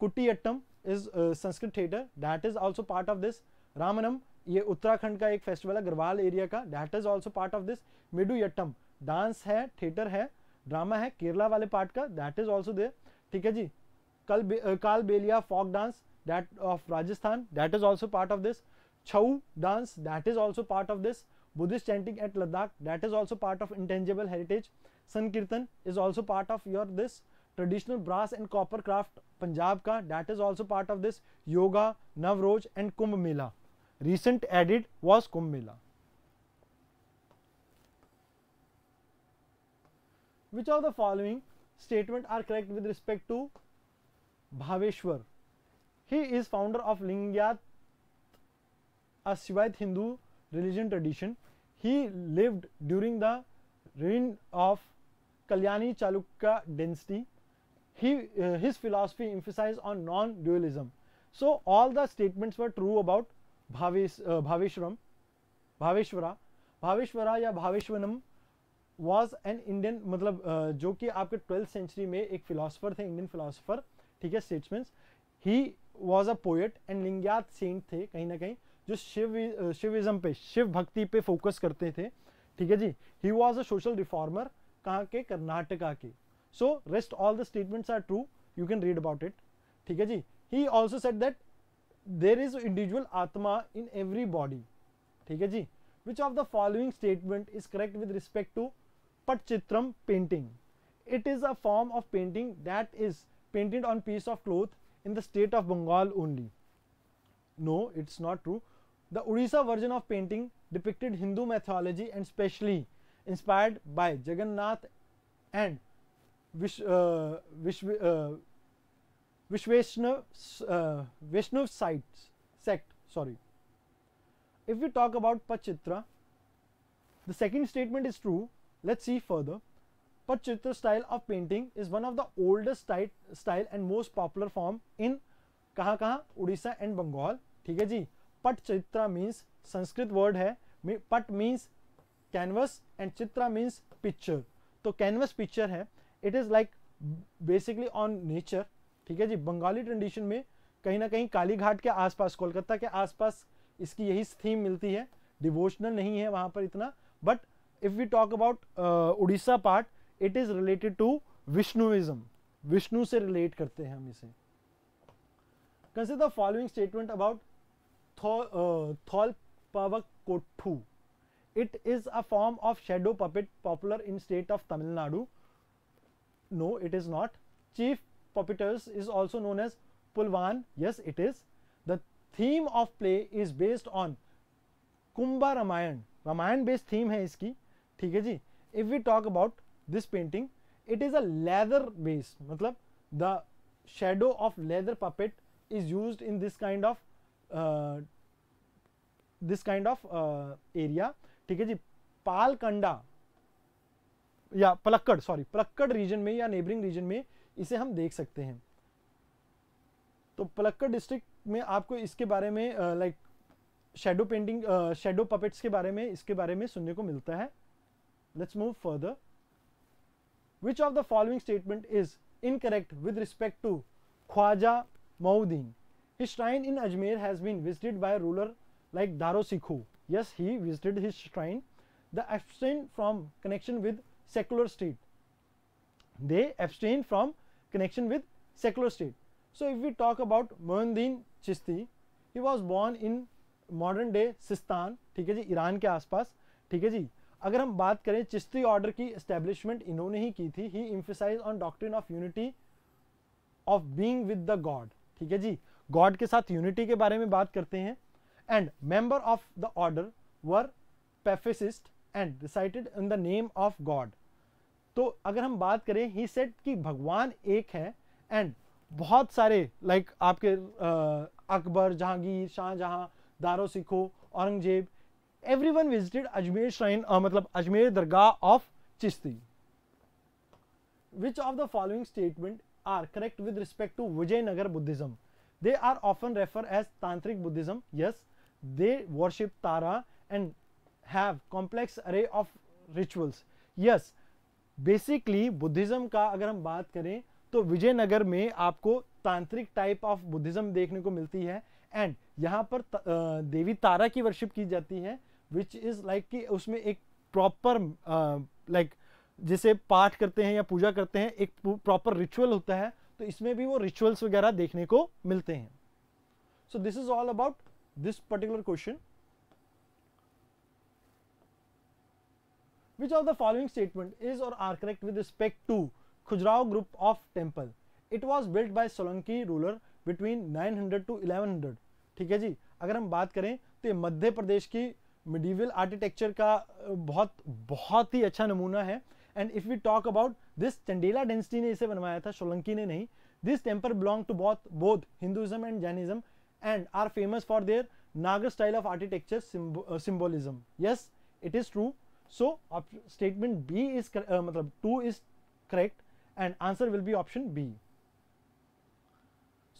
Kutiyattam is Sanskrit theatre that is also part of this Ramman ये उत्तराखंड का एक festival है Garhwal area का that is also part of this Mudiyettu dance है theatre है drama है केरला वाले part का दैट इज ऑल्सो देर ठीक है जी कल Kalbelia folk dance that of Rajasthan that is also part of this Chhau dance that is also part of this Buddhist chanting at Ladakh that is also part of intangible heritage sankirtan is also part of your this traditional brass and copper craft Punjab का that is also part of this yoga Navroz and Kumbh Mela recent added was Kumbh Mela which of the following statement are correct with respect to Bhaveshwar. He is founder of Lingayat, a Shivaid Hindu religion tradition. He lived during the reign of Kalyani Chalukya dynasty. He, uh, his philosophy emphasized on non-dualism. So all the statements were true about Bhavesh, uh, Bhaveshram, Bhaveshwara, Bhaveshwara or Bhaveshwanam was an Indian मतलब जो कि आपके twelfth century में एक philosopher थे Indian philosopher ठीक है statesman he was a poet and Lingayat saint थे कहीं ना कहीं जो शिव शिविज्म पे शिव भक्ति पे फोकस करते थे ठीक है जी he was a social reformer कहाँ के कर्नाटका के so rest all the statements are true you can read about it ठीक है जी he also said that there is individual atma in every body ठीक है जी which of the following statement is correct with respect to Patchitram painting. It is a form of painting that is painted on piece of cloth in the state of Bengal only. No, it's not true. The Odisha version of painting depicted Hindu mythology and specially inspired by Jagannath and Vish, uh, Vish, uh, Vishveshnav uh, Vishnu sites, sect. Sorry. If we talk about Pachitra, the second statement is true Let's see further. Pachitra style of painting is one of the oldest style and most popular form in कहाँ कहाँ Orissa and Bengal ठीक है जी पट Chitra means Sanskrit word है pat means canvas and chitra means picture तो canvas picture है it is like basically on nature ठीक है जी बंगाली ट्रेडिशन में कहीं ना कहीं काली घाट के आसपास कोलकाता के आसपास इसकी यही थीम मिलती है डिवोशनल नहीं है वहाँ पर इतना but if we talk about uh, Odisha part, it is related to Vishnuism. Vishnu Vishnu से रिलेट करते हैं हम इसे consider following statement about Thol Pavak Kothu. it is a form of shadow puppet popular in state of tamil nadu no it is not chief Puppeters is also known as pulvan yes it is the theme of play is based on kumbha ramayan ramayan based theme hai iski ठीक है जी if we talk about this painting it is a leather base मतलब the shadow of leather puppet is use in this kind of this kind of area ठीक है जी पालकंडा या Palakkad sorry Palakkad reason में या neighbouring reason में इसे हम देख सकते हैं तो पलक्कड़ डिस्ट्रिक्ट में आपको इसके बारे में like shadow painting shadow puppets के बारे में इसके बारे में सुनने को मिलता है Let's move further. Which of the following statement is incorrect with respect to Khwaja Maudin? His shrine in Ajmer has been visited by a ruler like Daro Sikhu. Yes, he visited his shrine. The abstain from connection with secular state. They abstain from connection with secular state. So, if we talk about Moinuddin Chisti, he was born in modern day Sistan, ठीक Ji जी Iran के आसपास अगर हम बात करें Chishti order की establishment इन्होंने ही की थी he emphasise on doctrine of unity of being with the God ठीक है जी गॉड के साथ यूनिटी के बारे में बात करते हैं and member of the order were pacifist and recited in the name of God तो अगर हम बात करें ही सेट कि भगवान एक है एंड बहुत सारे लाइक like आपके आ, Akbar Jahangir Shahjahan Dara Shikoh Aurangzeb every one visited Ajmer shrine मतलब Ajmer dargah of Chishti which of the following statement are correct with respect to Vijayanagar Buddhism they are often refer as tantric Buddhism yes they worship Tara and have complex array of rituals yes basically Buddhism का अगर हम बात करें तो विजयनगर में आपको तांत्रिक टाइप ऑफ बुद्धिज्म देखने को मिलती है एंड यहाँ पर uh, देवी तारा की वर्शिप की जाती है विच इज़ लाइक कि उसमें एक प्रॉपर लाइक जैसे पाठ करते हैं या पूजा करते हैं एक प्रॉपर रिचुअल होता है तो इसमें भी वो रिचुअल्स वगैरह देखने को मिलते हैं so this is all about this particular question which of the following statement is और are correct with respect to Khajuraho group of temple it was built by Solanki ruler between 900 hundred to eleven ठीक है जी अगर हम बात करें तो मध्य प्रदेश की medieval architecture का बहुत बहुत ही अच्छा नमूना है and if we talk about this Chandela dynasty ने इसे बनवाया था सोलंकी ने नहीं this temple belong to both both Hinduism and Jainism and are famous for their Nagar style of architecture symbolism yes it is true so statement B is मतलब two is correct and answer will be option B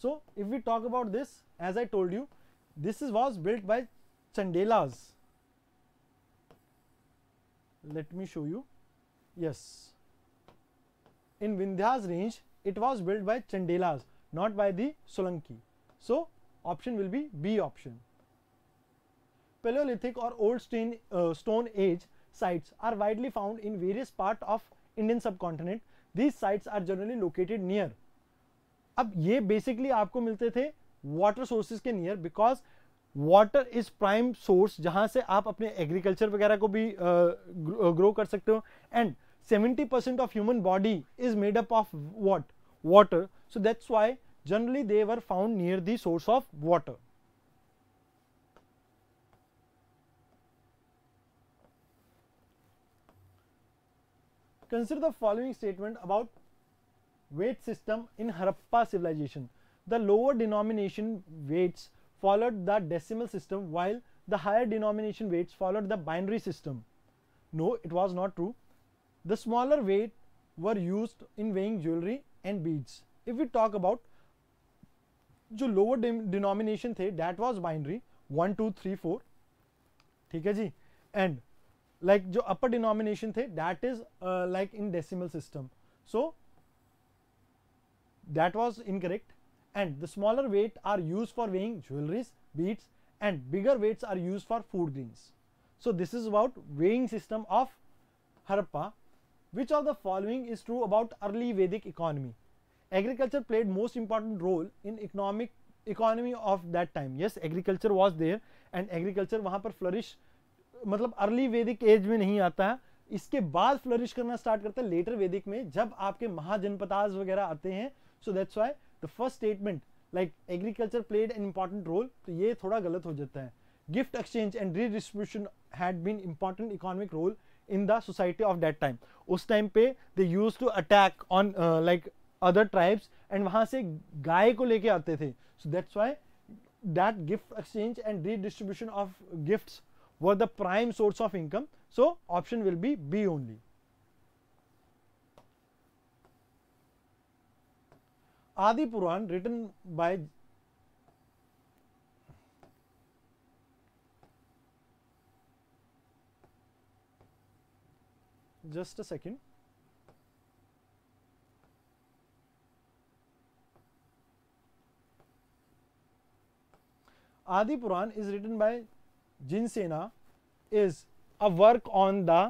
so if we talk about this as I told you this is was built by Chandelas let me show you yes in Vindhya's range it was built by Chandelas not by the Solanki so option will be B option Paleolithic or old stone, uh, stone age sites are widely found in various part of Indian subcontinent these sites are generally located near ab ye basically aapko milte the water sources ke near because water is prime source जहां से आप अपने agriculture वगैरह को भी grow कर सकते हो and 70% percent of human body is made up of what water so that's why generally they were found near the source of water Consider the following statement about weight system in Harappa civilization. The lower denomination weights followed the decimal system while the higher denomination weights followed the binary system. No, it was not true. The smaller weight were used in weighing jewelry and beads. If we talk about जो lower denomination थे that was binary one two three four ठीक है जी and like like, जो upper denomination थे that is like in decimal system so that was incorrect and the smaller weight are used for weighing jewelries, beads and bigger weights are used for food grains. So this is about weighing system of Harappa. Which of the following is true about early Vedic economy? Agriculture played most important role in economic economy of that time. Yes, agriculture was there and agriculture wahan par flourish matlab early vedic age mein nahi aata hai इसके बाद flourish करना start करता है letter वैदिक में जब आपके महाजनपदाज वगैरह आते हैं so that's why the first statement like agriculture played an important role तो ये थोड़ा गलत हो जाता है gift exchange and redistribution had been important economic role in the society of that time उस टाइम पे they use to attack on like other tribes and वहाँ से गाय को लेके आते थे so that's why that gift exchange and redistribution of gift were the prime source of income so option will be B only Adi Purana written by just a second Adi Purana is written by Jinasena is a work on the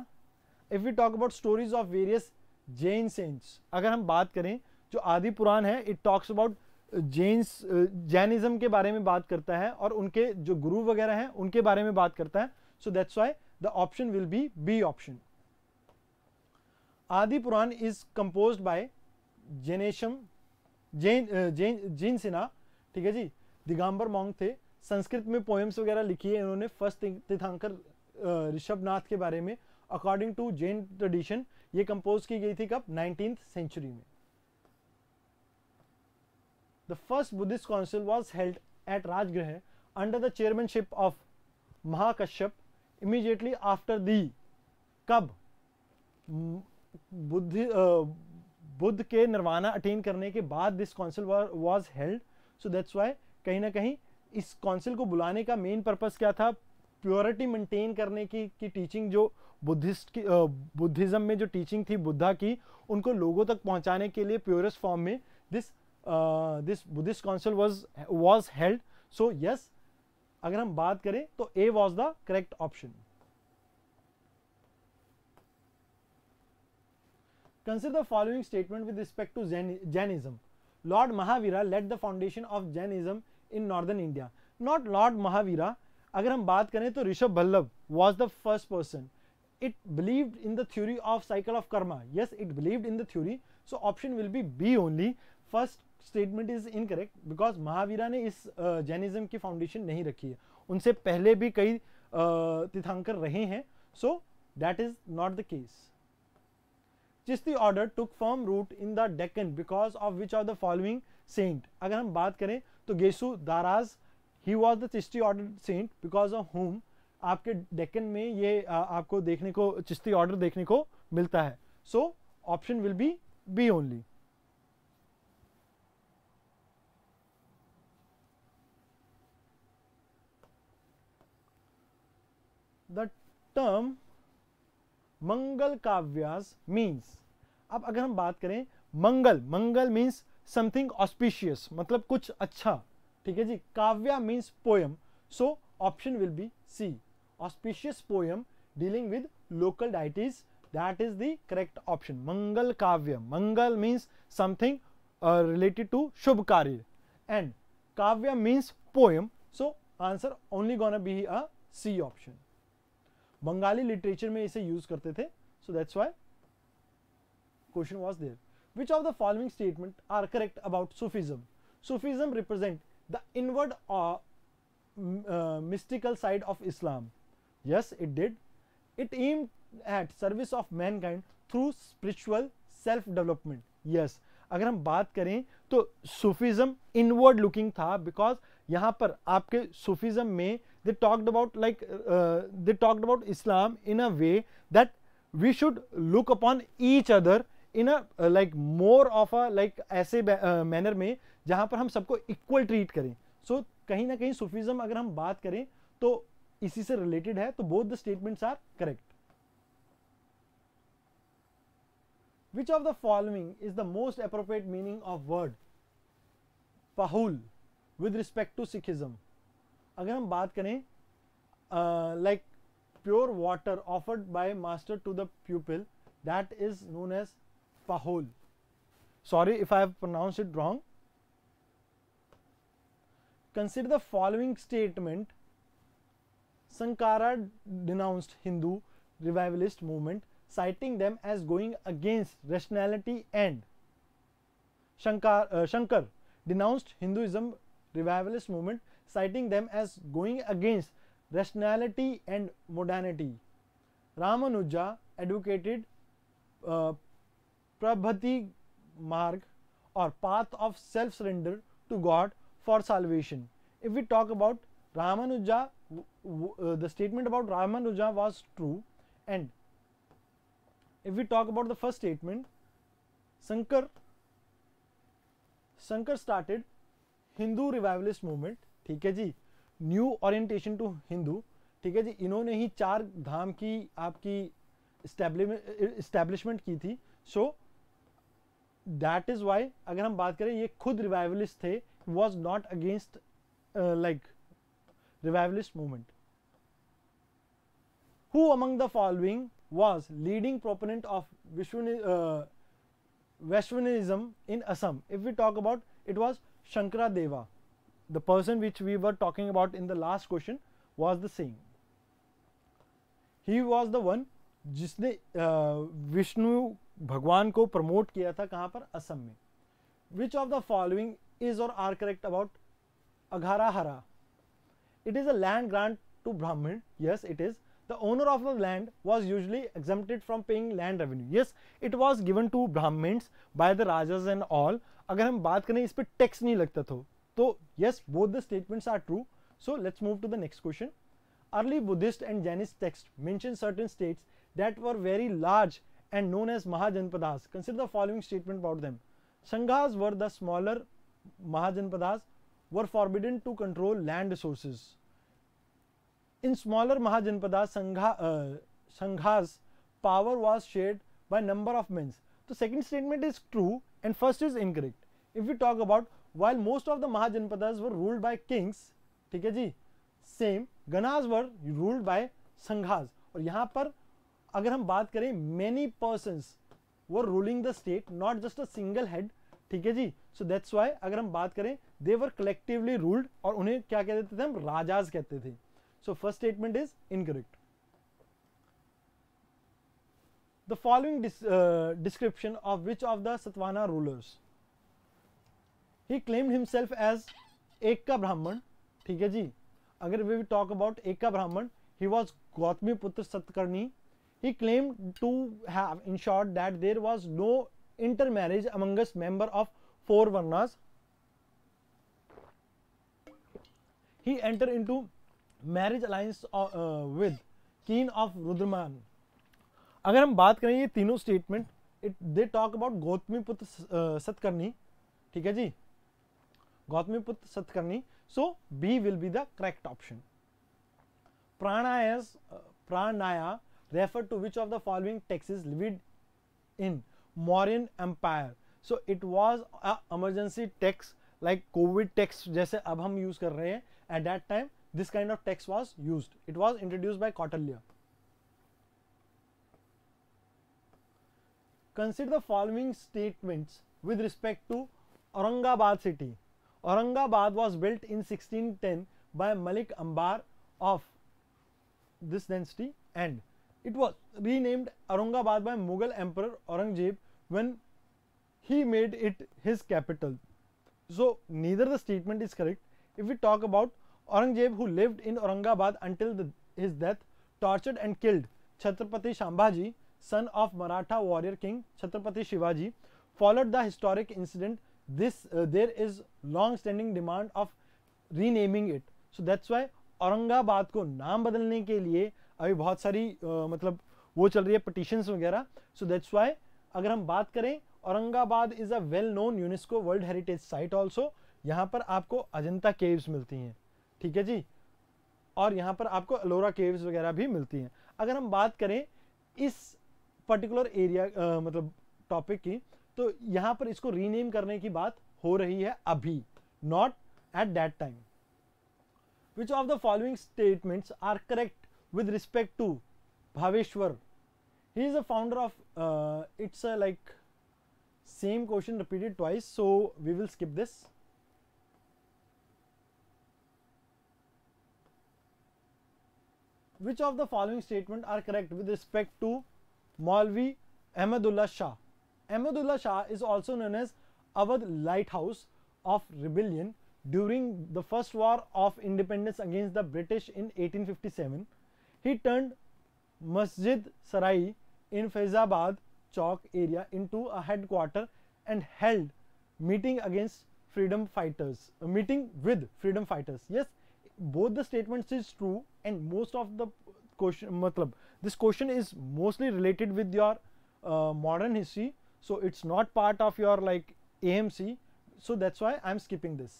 if you talk about stories of various Jain saints अगर हम बात करें जो आदि पुराण है it talks about Jains Jainism के बारे में बात करता है और उनके जो गुरु वगैरह हैं उनके बारे में बात करता है so that's why the option will be B option Adi Purana is compose by Jinasena Jain Jain Jain Sinha ठीक है जी दिगंबर मोंग थे संस्कृत में पोएम्स वगैरह लिखी है इन्होंने फर्स्ट तीर्थांकर uh, ऋषभनाथ के बारे में अकॉर्डिंग टू जैन ट्रेडिशन ये कंपोज की गई थी कब नाइनटीन सेंचुरी में the first Buddhist council was held at Rajgriha under the chairmanship of Mahakashyap immediately after the कब बुद्ध बुद्ध के निर्वाणा अटेन करने के बाद this council was held so that's why कहीं ना कहीं इस काउंसिल को बुलाने का मेन पर्पस क्या था प्योरिटी मेंटेन करने की की टीचिंग जो बुद्धिस्ट की बुद्धिज़्म uh, में जो टीचिंग थी बुद्धा की उनको लोगों तक पहुंचाने के लिए प्योरेस्ट फॉर्म में this this Buddhist council was was held so yes अगर हम बात करें तो A was the correct option consider the following statement with respect to Jainism Lord Mahavira laid the foundation of Jainism in northern India not Lord Mahavira अगर हम बात करें तो Rishabh Ballabh was the first person it believe in the theory of cycle of karma yes it believe in the theory so option will be B only first statement is incorrect because Mahavira ने इस Jainism की foundation नहीं रखी है उनसे पहले भी कई तीर्थंकर रहे हैं so that is not the case Chishti order took firm root in the Deccan because of which are the following saint अगर हम बात करें तो Gesu Daraz he was the Chishti order saint because of whom आपके डेकन में ये आपको देखने को चिस्ती ऑर्डर देखने को मिलता है so option will be B only the term Mangal Kavyas means अब अगर हम बात करें Mangal Mangal means something auspicious मतलब कुछ अच्छा ठीक है जी Kavya means poem so option will be C auspicious poem dealing with local deities that is the correct option Mangal Kavya Mangal means something related to shubh karya and Kavya means poem so answer only gonna be a C option Bengali literature में इसे use करते थे so that's why question was there which of the following statement are correct about Sufism Sufism represent the inward mystical side of Islam yes it did it aim at service of mankind through spiritual self development yes अगर हम बात करें तो Sufism inward looking था because यहां पर आपके सुफिज्म में they talked about like uh, they talked about Islam in a way that we should look upon each other in a uh, like more of a like aise uh, manner mein jahan par hum sabko equal treat kare so, kahin na kahin sufism agar hum baat kare to isi se related hai to both the statements are correct which of the following is the most appropriate meaning of word pahul with respect to sikhism अगर हम बात करें like pure water offered by master to the people that is known as pahul sorry if I have pronounce it wrong consider the following statement Sankara denounced Hindu revivalist movement citing them as going against rationality and Shankar denounced Hinduism revivalist movement citing them as going against rationality and modernity. Ramanuja advocated uh, Prabhati Marg or path of self surrender to God for salvation. If we talk about Ramanuja, uh, the statement about Ramanuja was true, and if we talk about the first statement, Shankar, Shankar started Hindu revivalist movement ठीक है जी new orientation to Hindu ठीक है जी इन्होंने ही चार धाम की आपकी establishment की थी सो दैट इज़ वाई अगर हम बात करें ये खुद रिवाइवलिस्ट थे was not against like revivalist movement who among the following was leading proponent of Vishwa uh, in Assam if we talk about it was Shankara Deva the person which we were talking about in the last question was the same. He was the one जिसने विष्णु भगवान को promote किया था कहाँ पर असम में which of the following is और are correct about agrahara it is a land grant to Brahmin yes it is the owner of the land was usually exempted from paying land revenue yes it was given to brahmins by the rajas and all अगर हम बात करें इस पर tax नहीं लगता तो So yes, both the statements are true. So let's move to the next question. Early Buddhist and Jainist texts mention certain states that were very large and known as Mahajanpadas. Consider the following statement about them. Sanghas were the smaller Mahajanpadas were forbidden to control land sources. In smaller Mahajanpadas, Sangha, uh, Sanghas power was shared by number of men. The second statement is true and first is incorrect. If we talk about while most of the Mahajanapada were ruled by ठीक है जी same ganas were ruled by sanghas और यहाँ पर अगर हम बात करें many person were ruling the state not just a single head ठीक है जी सो दैट्स वाई अगर हम बात करें दे वर कलेक्टिवली रूल्ड और उन्हें क्या कहते थे हम राजाज कहते थे so first statement is incorrect the following description of which of the Satavahana rulers he claimed himself as एक का ब्राह्मण ठीक है जी अगर वी टॉक अबाउट एक का ब्राह्मण he was Gautami putra Satakarni he claimed to have ensured that there was no intermarriage among us member of four varnas he entered into marriage alliance uh, uh, with king of rudraman अगर हम बात करें ये तीनों statement it they talk about Gautami putra Satakarni ठीक है जी Gautamiputra Satkarni. So B will be the correct option. Pranayas, uh, pranaya refer to which of the following texts lived in Mauryan Empire. So it was a emergency text like COVID text जैसे अब हम use कर रहे हैं. At that time this kind of text was used. It was introduced by Kautilya. Consider the following statements with respect to Aurangabad city. Aurangabad was built in 1610 by Malik Ambar of this dynasty and it was renamed Aurangabad by Mughal Emperor Aurangzeb when he made it his capital. So, neither the statement is correct. If we talk about Aurangzeb who lived in Aurangabad until the, his death, tortured and killed Chhatrapati Shambhaji, son of Maratha warrior king Chhatrapati Shivaji, followed the historic incident this uh, there is long standing demand of renaming it so that's why Aurangabad को नाम बदलने के लिए अभी बहुत सारी uh, मतलब वो चल रही है पटिशंस वगैरह सो दैट्स वाई अगर हम बात करें Aurangabad is a well known UNESCO world heritage site also यहाँ पर आपको अजंता केव्स मिलती हैं ठीक है जी और यहाँ पर आपको अलोरा केव्स वगैरह भी मिलती हैं अगर हम बात करें इस पर्टिकुलर एरिया मतलब टॉपिक की तो यहां पर इसको रीनेम करने की बात हो रही है अभी not at that time which of the following statement are correct with respect to Bhaveshwar he is a founder of it's like same question repeated twice so we will skip this Which of the following statement are correct with respect to Maulvi Ahmadullah Shah? Ahmadullah Shah is also known as Awadh Lighthouse of Rebellion during the First War of Independence against the British in 1857. He turned Masjid Sarai in Faizabad Chowk area into a headquarter and held meeting against freedom fighters, a meeting with freedom fighters. Yes, both the statements is true and most of the question, matlab, this question is mostly related with your uh, modern history so it's not part of your like AMC. So that's why I'm skipping this.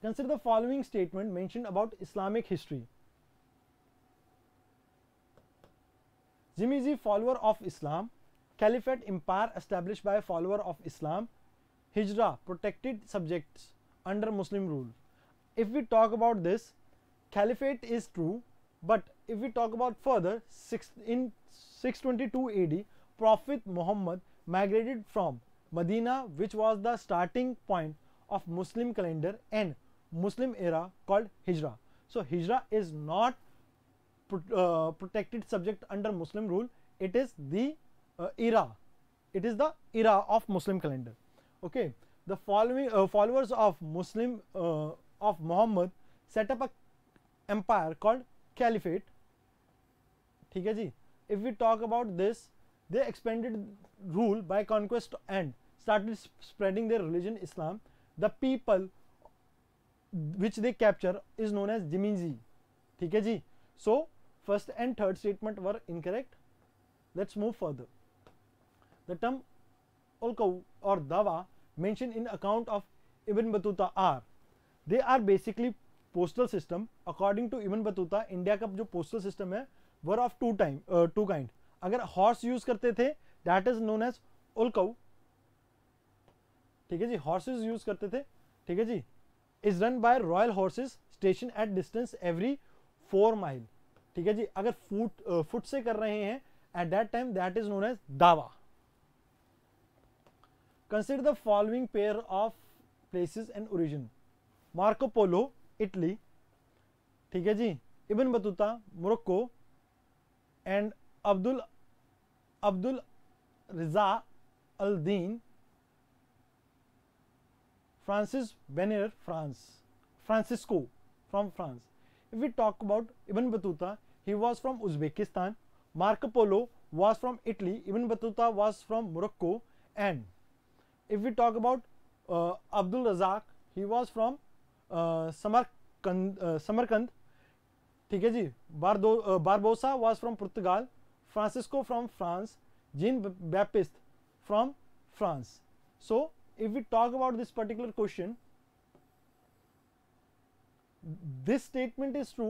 Consider the following statement mentioned about Islamic history. Jim follower of Islam, Caliphate empire established by a follower of Islam, Hijra protected subjects under Muslim rule. If we talk about this, Caliphate is true, but if we talk about further, six, in 622 AD, Prophet Muhammad migrated from Medina, which was the starting point of Muslim calendar and Muslim era called Hijra. So, Hijra is not uh, protected subject under Muslim rule, it is the uh, era, it is the era of Muslim calendar. Okay. The following uh, followers of Muslim uh, of Muhammad set up a empire called Caliphate. ठीक है जी if we talk about this, they expanded rule by conquest and started spreading their religion Islam. The people which they capture is known as Jiminji. ठीक है जी so first and third statement were incorrect let's move further the term ulkaw or dawa mentioned in account of Ibn Battuta are they are basically postal system according to Ibn Battuta India का जो postal system है were of two time to kind अगर horse use करते थे that is known as उलकऊ ठीक है जी हॉर्सेज यूज करते थे ठीक है जी is run by royal horses station at distance every four mile ठीक है जी अगर फुट फुट से कर रहे हैं at that time that is known as दावा consider the following pair of places and origin Marco Polo Italy ठीक है जी Ibn Battuta Morocco and Abdul Abdul Riza Al Din, Francis Benner, France, Francisco from France. If we talk about Ibn Battuta, he was from Uzbekistan, Marco Polo was from Italy, Ibn Battuta was from Morocco, and if we talk about uh, Abdul Razak, he was from uh, Samarkand, uh, Samarkand ठीक है जी बारदो Barbosa was from Portugal Francisco from France Jean Baptiste so if we talk about this particular question this statement is true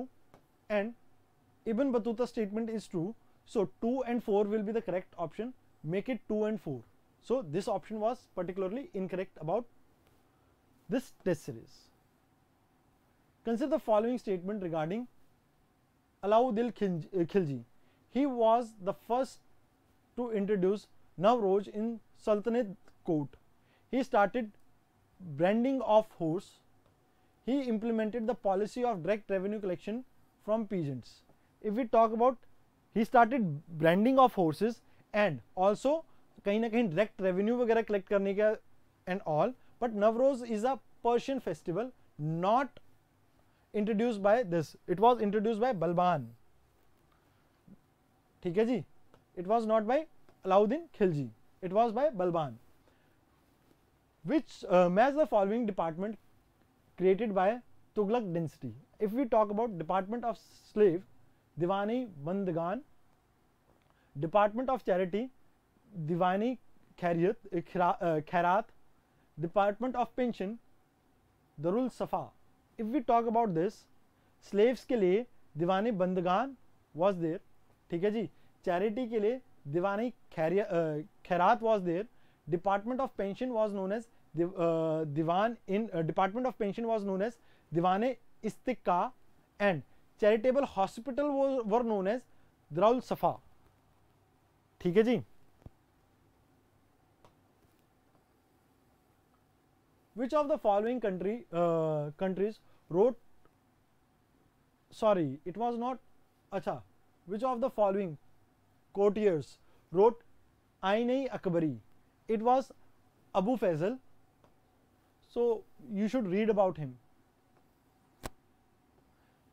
and ibn battuta statement is true so 2 and 4 will be the correct option make it 2 and 4 so this option was particularly incorrect about this test series consider the following statement regarding Alauddin uh, Khilji. He was the first to introduce Navroz in Sultanate court. He started branding of horse. He implemented the policy of direct revenue collection from peasants. If we talk about, he started branding of horses and also kahin ना kahin direct revenue वगैरह collect करने का and all. But Navroz is a Persian festival, not introduced by this it was introduced by Balban ठीक है it was not by Alauddin Khilji it was by Balban which uh, the following department created by Tughlaq dynasty if we talk about department of slave Divani Bandagan department of charity Divani Khairiyat uh, department of pension Darul Safa if we talk about this slaves के लिए दीवानी बंदगान was there ठीक है जी charity के लिए दीवानी खैरात was there department of pension was known as दीवान in department of pension was known as दीवान इस्तिका and charitable hospital were known as दराउल सफ़ा ठीक है जी Which of the following country uh, countries wrote? Sorry, it was not. Acha. Which of the following courtiers wrote ain Akbari? It was Abu Faisal. So you should read about him.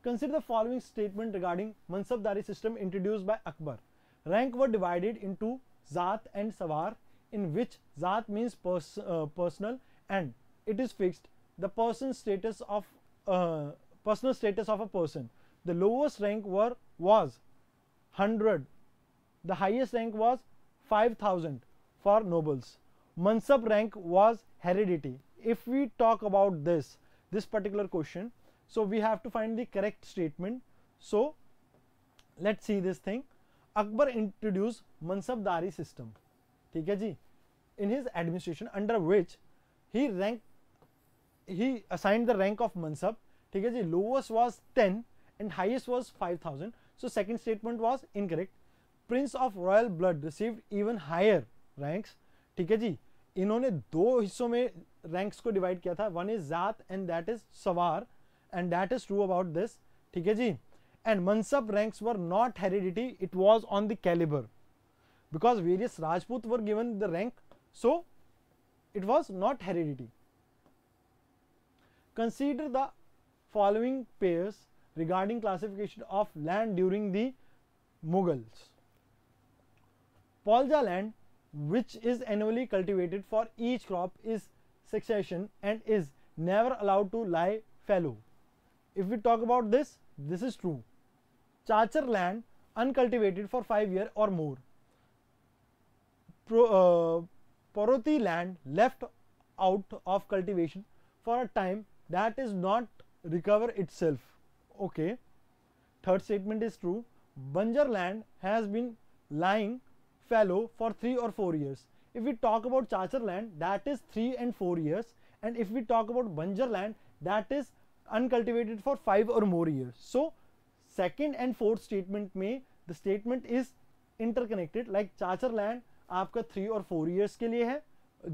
Consider the following statement regarding Mansabdari system introduced by Akbar. Rank were divided into Zat and sawar, in which Zat means pers uh, personal and it is fixed the person status of uh, personal status of a person the lowest rank were was 100 the highest rank was 5000 for nobles mansab rank was heredity if we talk about this this particular question so we have to find the correct statement so let's see this thing akbar introduced mansabdari system ji in his administration under which he ranked he assigned the rank of mansab ठीक है lowest was 10 and highest was 5000 so second statement was incorrect prince of royal blood received even higher ranks ठीक है जी इन्होंने दो हिस्सों में ranks को divide किया था वन इज जात एंड दैट इज सवार and that is true about this ठीक है जी एंड मनसब ranks were because various Rajput were given the rank, so it was not heredity. Consider the following pairs regarding classification of land during the Mughals. Palja land which is annually cultivated for each crop is succession and is never allowed to lie fallow. If we talk about this, this is true. Chachar land uncultivated for 5 years or more. Pro, uh, Poroti land left out of cultivation for a time that is not recover itself okay third statement is true banjar land has been lying fallow for 3 or 4 years if we talk about chacher land that is 3 and 4 years and if we talk about banjar land that is uncultivated for 5 or more years so second and fourth statement may the statement is interconnected like chacher land aapka 3 or 4 years ke liye hai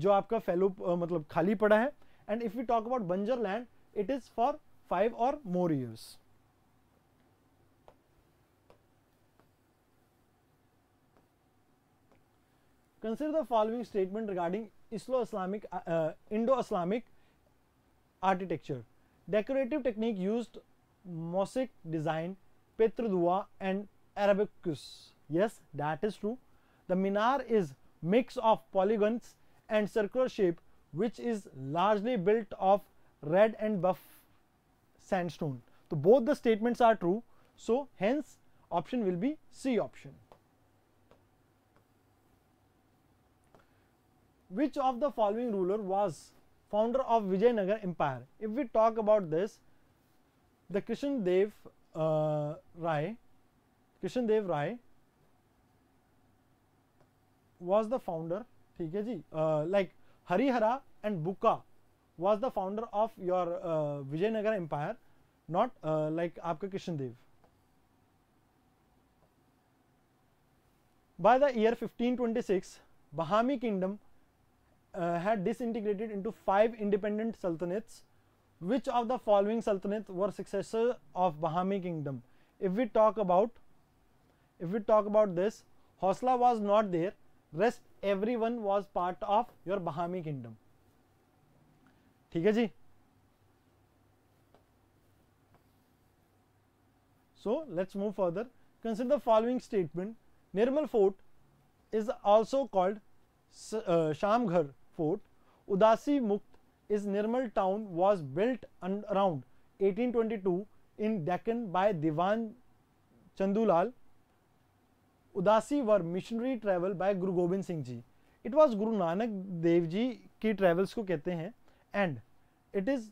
jo aapka fallow uh, matlab khali pada hai and if we talk about Banjar land, it is for 5 or more years. Consider the following statement regarding uh, uh, Indo-Islamic uh, Indo architecture. Decorative technique used mosaic design, Petrodua and Arabicus. Yes, that is true. The minar is mix of polygons and circular shape which is largely built of red and buff sandstone. So, both the statements are true. So, hence option will be C option. Which of the following ruler was founder of Vijayanagar Empire? If we talk about this, the Krishan Dev uh, Rai, Krishan Dev Rai was the founder, uh, like Harihara and Bukka was the founder of your uh, Vijayanagara empire, not uh, like Apka Krishndev. By the year 1526, Bahami kingdom uh, had disintegrated into five independent sultanates. Which of the following sultanates were successors of Bahami kingdom? If we talk about, if we talk about this, Hosla was not there. Rest everyone was part of your Bahami kingdom. ठीक So let's move further. Consider the following statement. Nirmal Fort is also called uh, Shamgar Fort. Udasi Mukht. is Nirmal town was built around 1822 in Deccan by Divan Chandulal उदासी वर missionary travel by Guru Gobind Singh ji it was Guru Nanak Dev ji की travels को कहते हैं and it is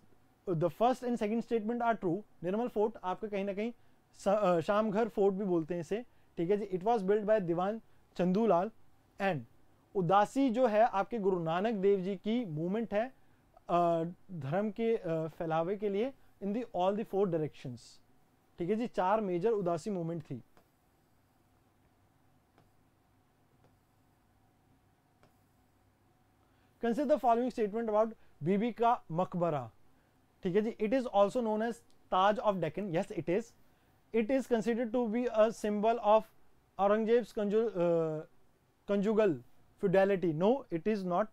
the first and second statement are true Nirmal fort आपका कहीं ना कहीं शाम घर फोर्ट भी बोलते हैं इसे ठीक है जी it was build by Diwan Chandulal and Udasi जो है आपके गुरु नानक देव जी की मूवमेंट है धर्म के फैलावे के लिए in the all the four directions ठीक है जी चार मेजर उदासी मूवमेंट थी Consider the following statement about Bibi ka Makbara. It is also known as Taj of Deccan. Yes, it is. It is considered to be a symbol of Aurangzeb's conju uh, conjugal fidelity. No, it is not.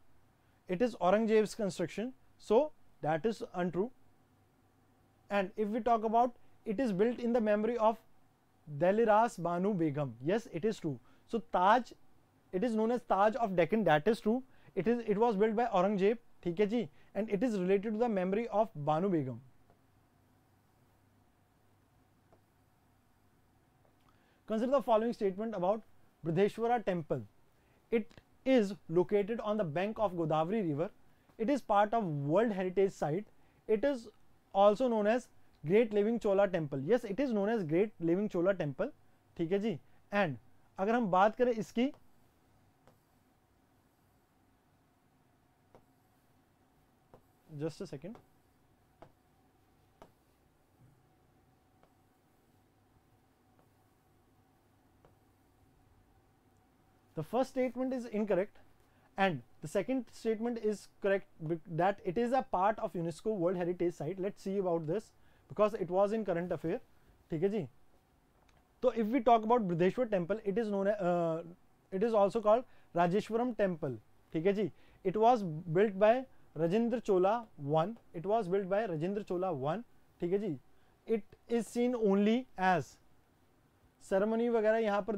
It is Aurangzeb's construction. So, that is untrue. And if we talk about it is built in the memory of Deliras Banu Begum. Yes, it is true. So, Taj, it is known as Taj of Deccan. That is true it is it was built by aurangzeb theek hai ji and it is related to the memory of banu begum consider the following statement about bridheshwara temple it is located on the bank of godavari river it is part of world heritage site it is also known as Great Living Chola Temple. Yes, it is known as Great Living Chola Temple, temple ठीक है जी and अगर हम बात just a second the first statement is incorrect and the second statement is correct that it is a part of UNESCO World Heritage Site. Let's see about this because it was in current affair. Okay, ji. So if we talk about Bridheshwar temple, it is known uh, it is also called Rajeshwaram temple. Okay, ji. It was built by Rajendra Chola one it was built by Rajendra Chola one ठीक है जी it is seen only as ceremony वगैरह यहाँ पर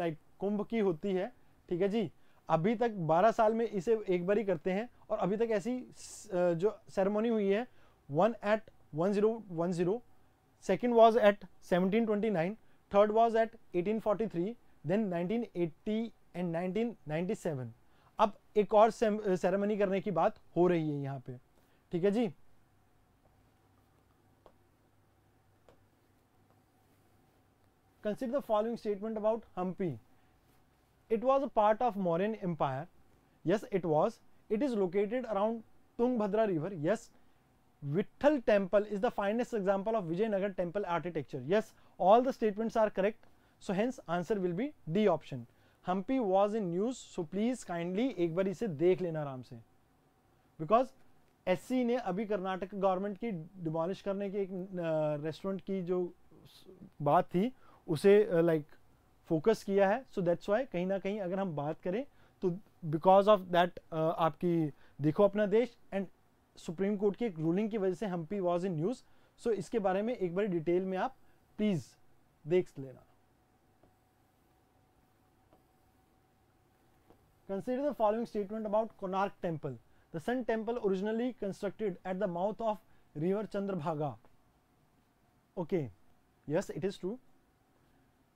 like कुंभ की होती है ठीक है जी अभी तक 12 साल में इसे एक बार ही करते हैं और अभी तक ऐसी जो सेरेमनी हुई है one at one zero one zero second was at seventeen twenty nine third was at eighteen forty three then nineteen eighty and nineteen ninety seven अब एक और सेरेमनी करने की बात हो रही है यहां पे ठीक है जी consider the following statement about Hampi it was a part of Mauryan empire yes it was it is located around Tungabhadra river yes Vittala temple is the finest example of Vijayanagara temple architecture yes all the statement are correct so hence answer will be D option Hampi was in news so please kindly एक बार इसे देख लेना आराम से because S ने अभी Karnataka government की डिमोलिश करने की एक रेस्टोरेंट की जो बात थी उसे लाइक फोकस किया है सो दैट्स वाई कहीं ना कहीं अगर हम बात करें तो बिकॉज ऑफ दैट आपकी देखो अपना देश एंड सुप्रीम कोर्ट की एक रूलिंग की वजह से Hampi was in news so इसके बारे में एक बार डिटेल में आप प्लीज़ देख लेना Consider the following statement about Konark temple. The sun temple originally constructed at the mouth of river Chandrabhaga. Okay, yes, it is true.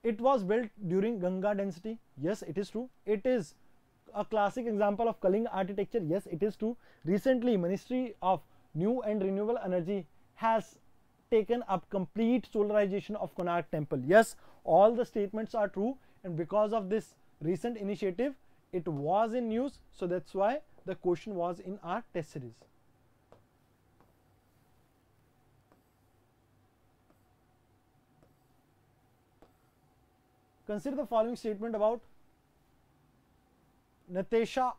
It was built during Ganga density. Yes, it is true. It is a classic example of Kalinga architecture. Yes, it is true. Recently, Ministry of New and Renewable Energy has taken up complete solarization of Konark temple. Yes, all the statements are true and because of this recent initiative, it was in news so that's why the question was in our test series consider the following statement about Natesha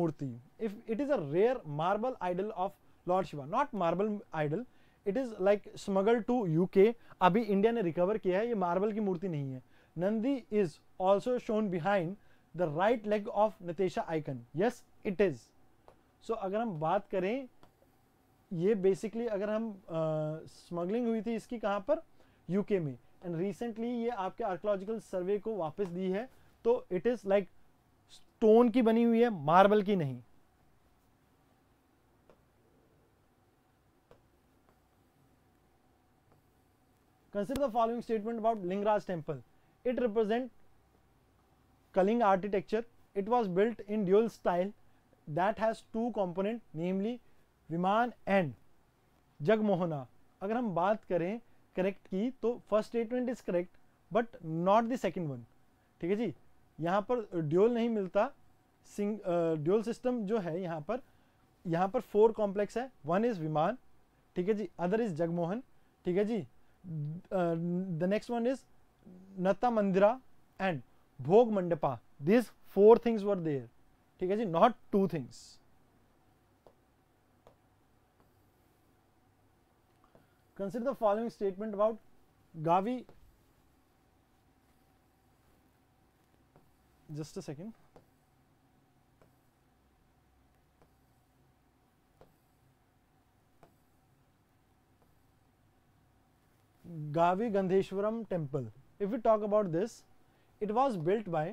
murti If it is a rare marble idol of Lord Shiva, not marble idol, it is like smuggled to uk abhi india ne recover kiya hai ye marble ki murti nahi hai nandi is also shown behind the right leg of Natesha icon yes it is so अगर हम बात करें ये basically अगर हम smuggling uh, हुई थी इसकी कहाँ पर यूके में एंड रिसेंटली ये आपके आर्कोलॉजिकल सर्वे को वापस दी है तो इट इज़ लाइक स्टोन की बनी हुई है मार्बल की नहीं consider the following statement about Lingaraj temple it represent Kalinga architecture. It was built in dual style that has two component namely vimana and jagamohana अगर हम बात करें करेक्ट की तो first statement is correct but not the second one ठीक है जी यहाँ पर ड्यूल नहीं मिलता सिंग ड्यूल सिस्टम जो है यहाँ पर यहाँ पर फोर कॉम्प्लेक्स है वन इज़ विमान ठीक है जी अदर इज़ जगमोहन ठीक है जी the next one is nata mandira and bhoga mandapa this four things were there ठीक है जी not two things consider the following statement about Gavi just a second Gavi Gangadhareshwara temple if you talk about this it was built by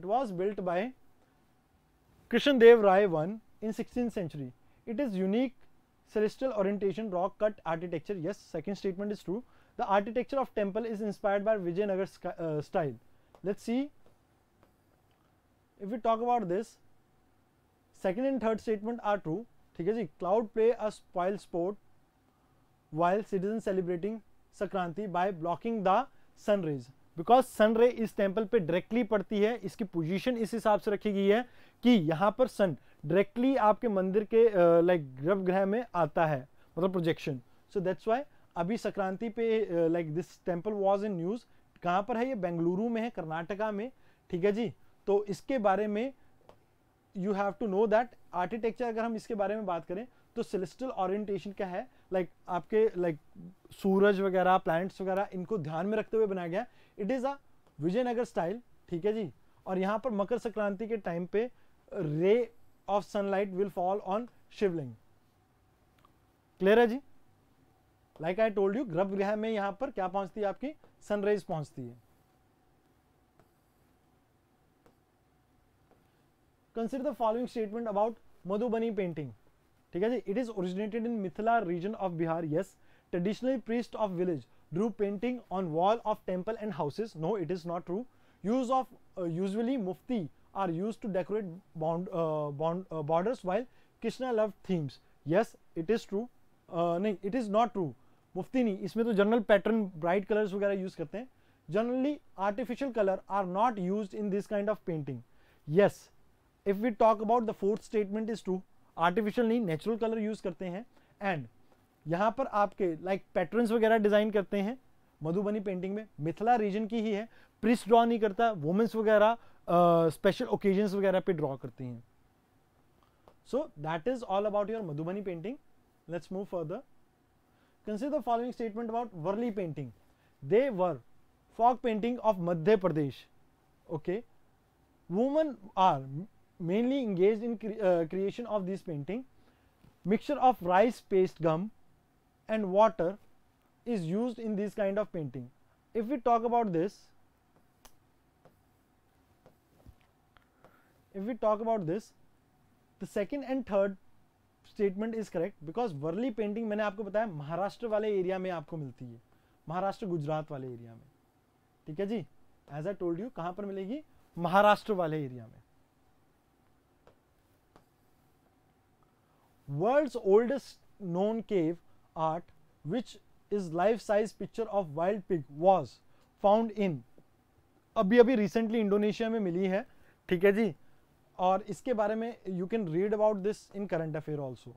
it was built by Krishndev Rai 1 in 16th century. It is unique celestial orientation rock cut architecture. Yes, second statement is true. The architecture of temple is inspired by Vijayanagar uh, style. Let's see if we talk about this. Second and third statement are true. ठीक है जी cloud play a spoil sport while citizens celebrating Sakranti by blocking the sun rays. Because sun ray इस temple पे directly पड़ती है इसकी position इस हिसाब से रखी गई है कि यहाँ पर सन डायरेक्टली आपके मंदिर के लाइक गर्भगृह में आता है मतलब प्रोजेक्शन सो दैट्स वाई अभी संक्रांति पे like this temple was in news कहाँ पर है ये बेंगलुरु में है कर्नाटका में ठीक है जी तो इसके बारे में you have to know that architecture अगर हम इसके बारे में बात करें तो सिलिस्टल ऑरियंटेशन क्या है लाइक like, आपके लाइक like, सूरज वगैरह प्लैनेट्स वगैरह इनको ध्यान में रखते हुए बनाया गया it is a Vijayanagara style ठीक है जी और यहाँ पर मकर संक्रांति के टाइम पे ray of sunlight will fall on Shivling clear है जी लाइक आई टोल्ड यू ग्रभ ग्रह में यहाँ पर क्या पहुंचती है आपकी सनराइज पहुंचती है consider the following statement about Madhubani painting ठीक है जी it is originated in Mithila region of Bihar yes traditional priest of village drew painting on wall of temple and houses no it is not true use of uh, usually mufti are used to decorate bond, uh, bond, uh, borders while krishna loved themes yes it is true uh, नहीं it is not true मुफ्ती नहीं इसमें तो general pattern bright colours वगैरह use करते हैं generally artificial colour are not use in this kind of painting yes if we talk about the fourth statement is true artificial नहीं natural colour use करते हैं एंड यहाँ पर आपके like pattern वगैरह डिजाइन करते हैं मधुबनी पेंटिंग में मिथिला रीजन की ही है प्रिंस ड्रॉ नहीं करता वुमेन्स वगैरह स्पेशल ओकेजन वगैरह पे ड्रॉ करते हैं so that is all about your Madhubani painting let's move further consider following statement about Warli painting they were folk painting of Madhya Pradesh okay women are mainly engage in creation of this painting mixture of rice paste gum and water is used in this kind of painting. If we talk about this, if we talk about this, the second and third statement is correct because Warli painting मैंने आपको बताया महाराष्ट्र वाले area में आपको मिलती है महाराष्ट्र गुजरात वाले area में ठीक है जी एज आई टोल्ड यू कहां पर मिलेगी महाराष्ट्र वाले एरिया में world's oldest known cave art, which is life-size picture of wild pig was found in अभी अभी रिसेंटली इंडोनेशिया में मिली है ठीक है जी और इसके बारे में you can read about this in current affair also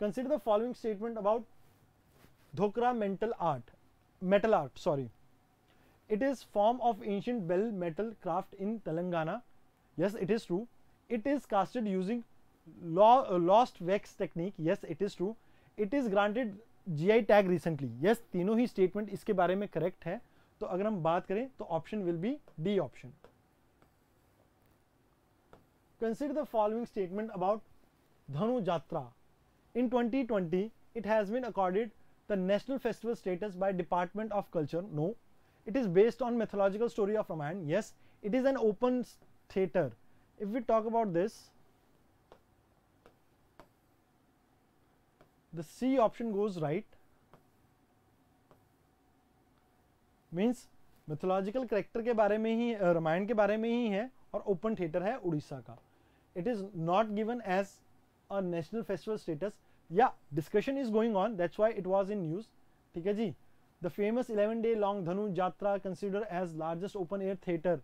consider the following statement about Dhokra mental art metal art sorry it is form of ancient bell metal craft in telangana yes it is true it is casted using lost wax technique yes it is true it is granted GI tag recently yes तीनों ही statement इसके बारे में correct है तो अगर हम बात करें तो option will be D option consider the following statement about Dhanu Yatra in 2020 it has been accorded the national festival status by department of culture no it is based on mythological story of Ramayana yes it is an open theatre if you talk about this the C option goes right means mythological character के बारे में ही रामायण के बारे में ही है और open theatre है उड़ीसा का it is not given as a national festival status या discussion is going on that's why it was in news ठीक है जी the famous eleven day long Dhanu Yatra consider as largest open air theatre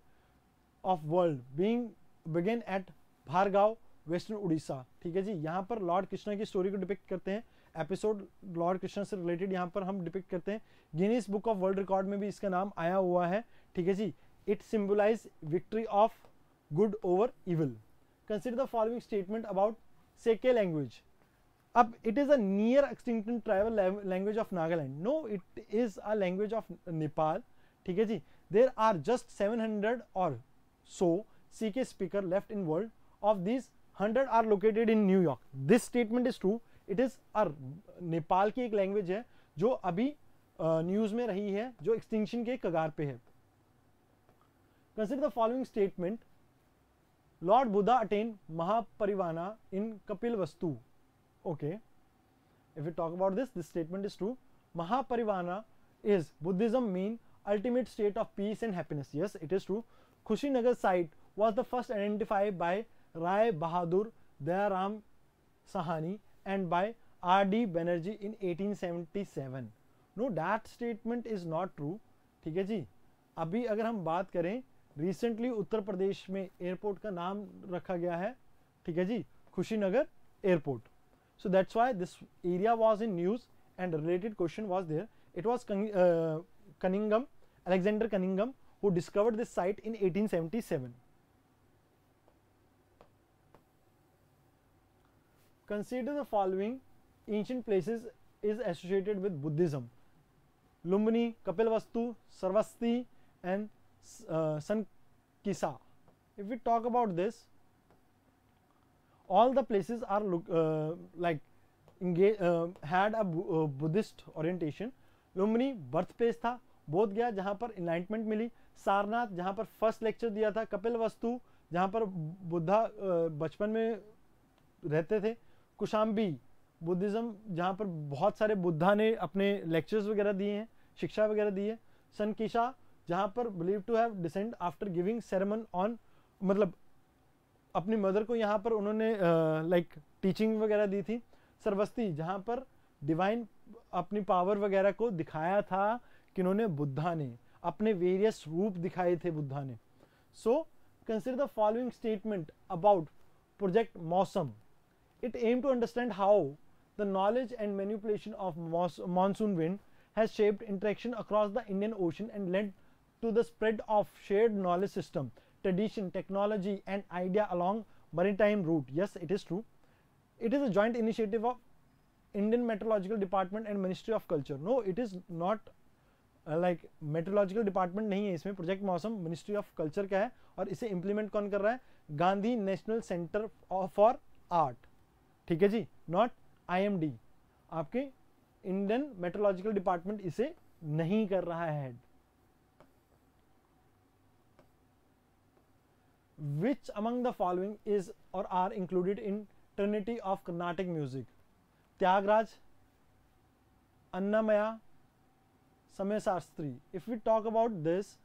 of world being begin at Bargarh western Orissa ठीक है जी यहाँ पर Lord Krishna की story को डिपिक्ट करते हैं एपिसोड लॉर्ड कृष्ण से रिलेटेड यहाँ पर हम डिपिक्ट करते हैं Guinness book of world record में भी इसका नाम आया हुआ है ठीक है जी it symbolise victory of good over evil consider the following statement about Seke language अब it is a near extinction tribal language of Nagaland no it is a language of Nepal ठीक है जी there are just seven hundred और so सी के speaker left in world of this 100 are located in New York this statement is true it is a Nepal की एक language है जो अभी न्यूज में रही है जो एक्सटिंक्शन के कगार पे है consider the following statement lord Buddha attain Mahaparinirvana in Kapilavastu okay if you talk about this this statement is true Mahaparinirvana is Buddhism mean ultimate state of peace and happiness yes it is true Kushinagar site was the first identified by Rai Bahadur Daya Ram Sahni and by D. Banerjee in 1877. No that statement is not true ठीक है जी अभी अगर हम बात करें recently उत्तर प्रदेश में airport का नाम रखा गया है ठीक है जी Kushinagar airport so that's why this area was in news and related question was there it was Cunningham Alexander Cunningham who discovered this site in 1877 consider the following ancient place is associated with Buddhism Lumbini Kapilavastu Shravasti and Sankisa if you talk about this all the places are like had a Buddhist orientation Lumbini birth place था बोध गया जहाँ पर इनाइटमेंट मिली सारनाथ जहाँ पर first lecture दिया था कपिल वस्तु जहाँ पर बुद्धा बचपन में रहते थे कुशाम्बी बुद्धिज़्म जहाँ पर बहुत सारे बुद्धा ने अपने लेक्चर्स वगैरह दिए हैं शिक्षा वगैरह दी है सनकिशा जहाँ पर believe to have descend after giving sermon on मतलब अपनी मदर को यहाँ पर उन्होंने लाइक टीचिंग वगैरह दी थी सरवस्ती जहाँ पर डिवाइन अपनी पावर वगैरह को दिखाया था कि उन्होंने बुद्धा ने अपने वेरियस रूप दिखाए थे बुद्धा ने so consider the following statement about project Mausam It aimed to understand how the knowledge and manipulation of monsoon wind has shaped interaction across the Indian Ocean and led to the spread of shared knowledge system, tradition, technology and idea along maritime route. Yes, it is true. It is a joint initiative of Indian Meteorological Department and Ministry of Culture. No, it is not like meteorological department नहीं है इसमें project मौसम ministry of culture का है और इसे implement कौन कर रहा है Gandhi national centre for art ठीक है जी नॉट आईएमडी आपके इंडियन मेट्रोलॉजिकल डिपार्टमेंट इसे नहीं कर रहा है which among the following is और are included in trinity of Karnataka music Tyagaraja Annamayya Syama Sastri if you talk about this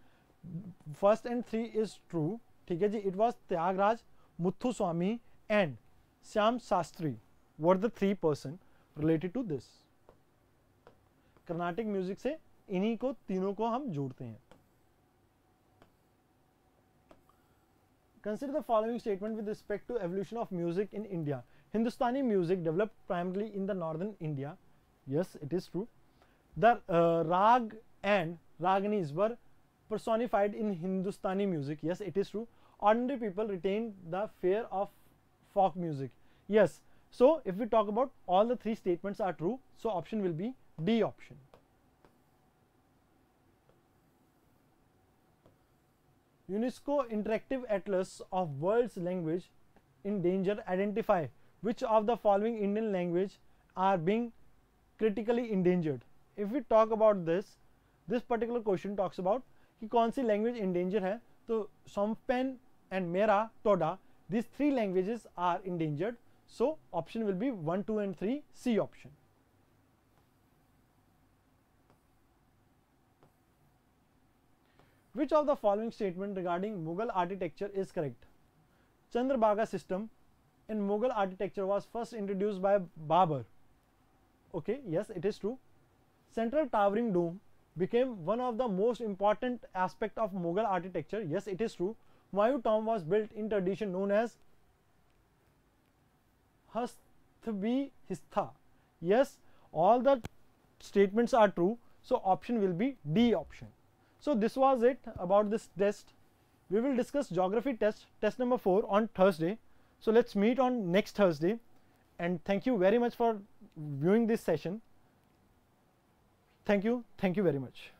first and three is true ठीक है जी it was Tyagaraja Muthuswami and Syam Sastri were the three person related to this. Carnatic music से इन्हीं को तीनों को हम जोड़ते हैं Consider the following statement with respect to evolution of music in India. Hindustani music developed primarily in the northern India. Yes, it is true. The uh, rag and raganis were personified in Hindustani music. Yes, it is true. Ordinary people retained the fear of folk music yes so if we talk about all the three statements are true so option will be d option unesco interactive atlas of world's language in danger identify which of the following indian language are being critically endangered if we talk about this this particular question talks about ki kaun si language in danger hai to sompen and mera toda These three languages are endangered. So option will be 1, 2 and 3 C option. Which of the following statement regarding Mughal architecture is correct? Chandrabhaga system in Mughal architecture was first introduced by Babur. Okay, yes, it is true. Central towering dome became one of the most important aspect of Mughal architecture. Yes, it is true. Mayu tomb was built in tradition known as Hasthbi Histha. Yes, all the statements are true. So, option will be D option. So, this was it about this test. We will discuss geography test, test number 4 on Thursday. So, let us meet on next Thursday and thank you very much for viewing this session. Thank you. Thank you very much.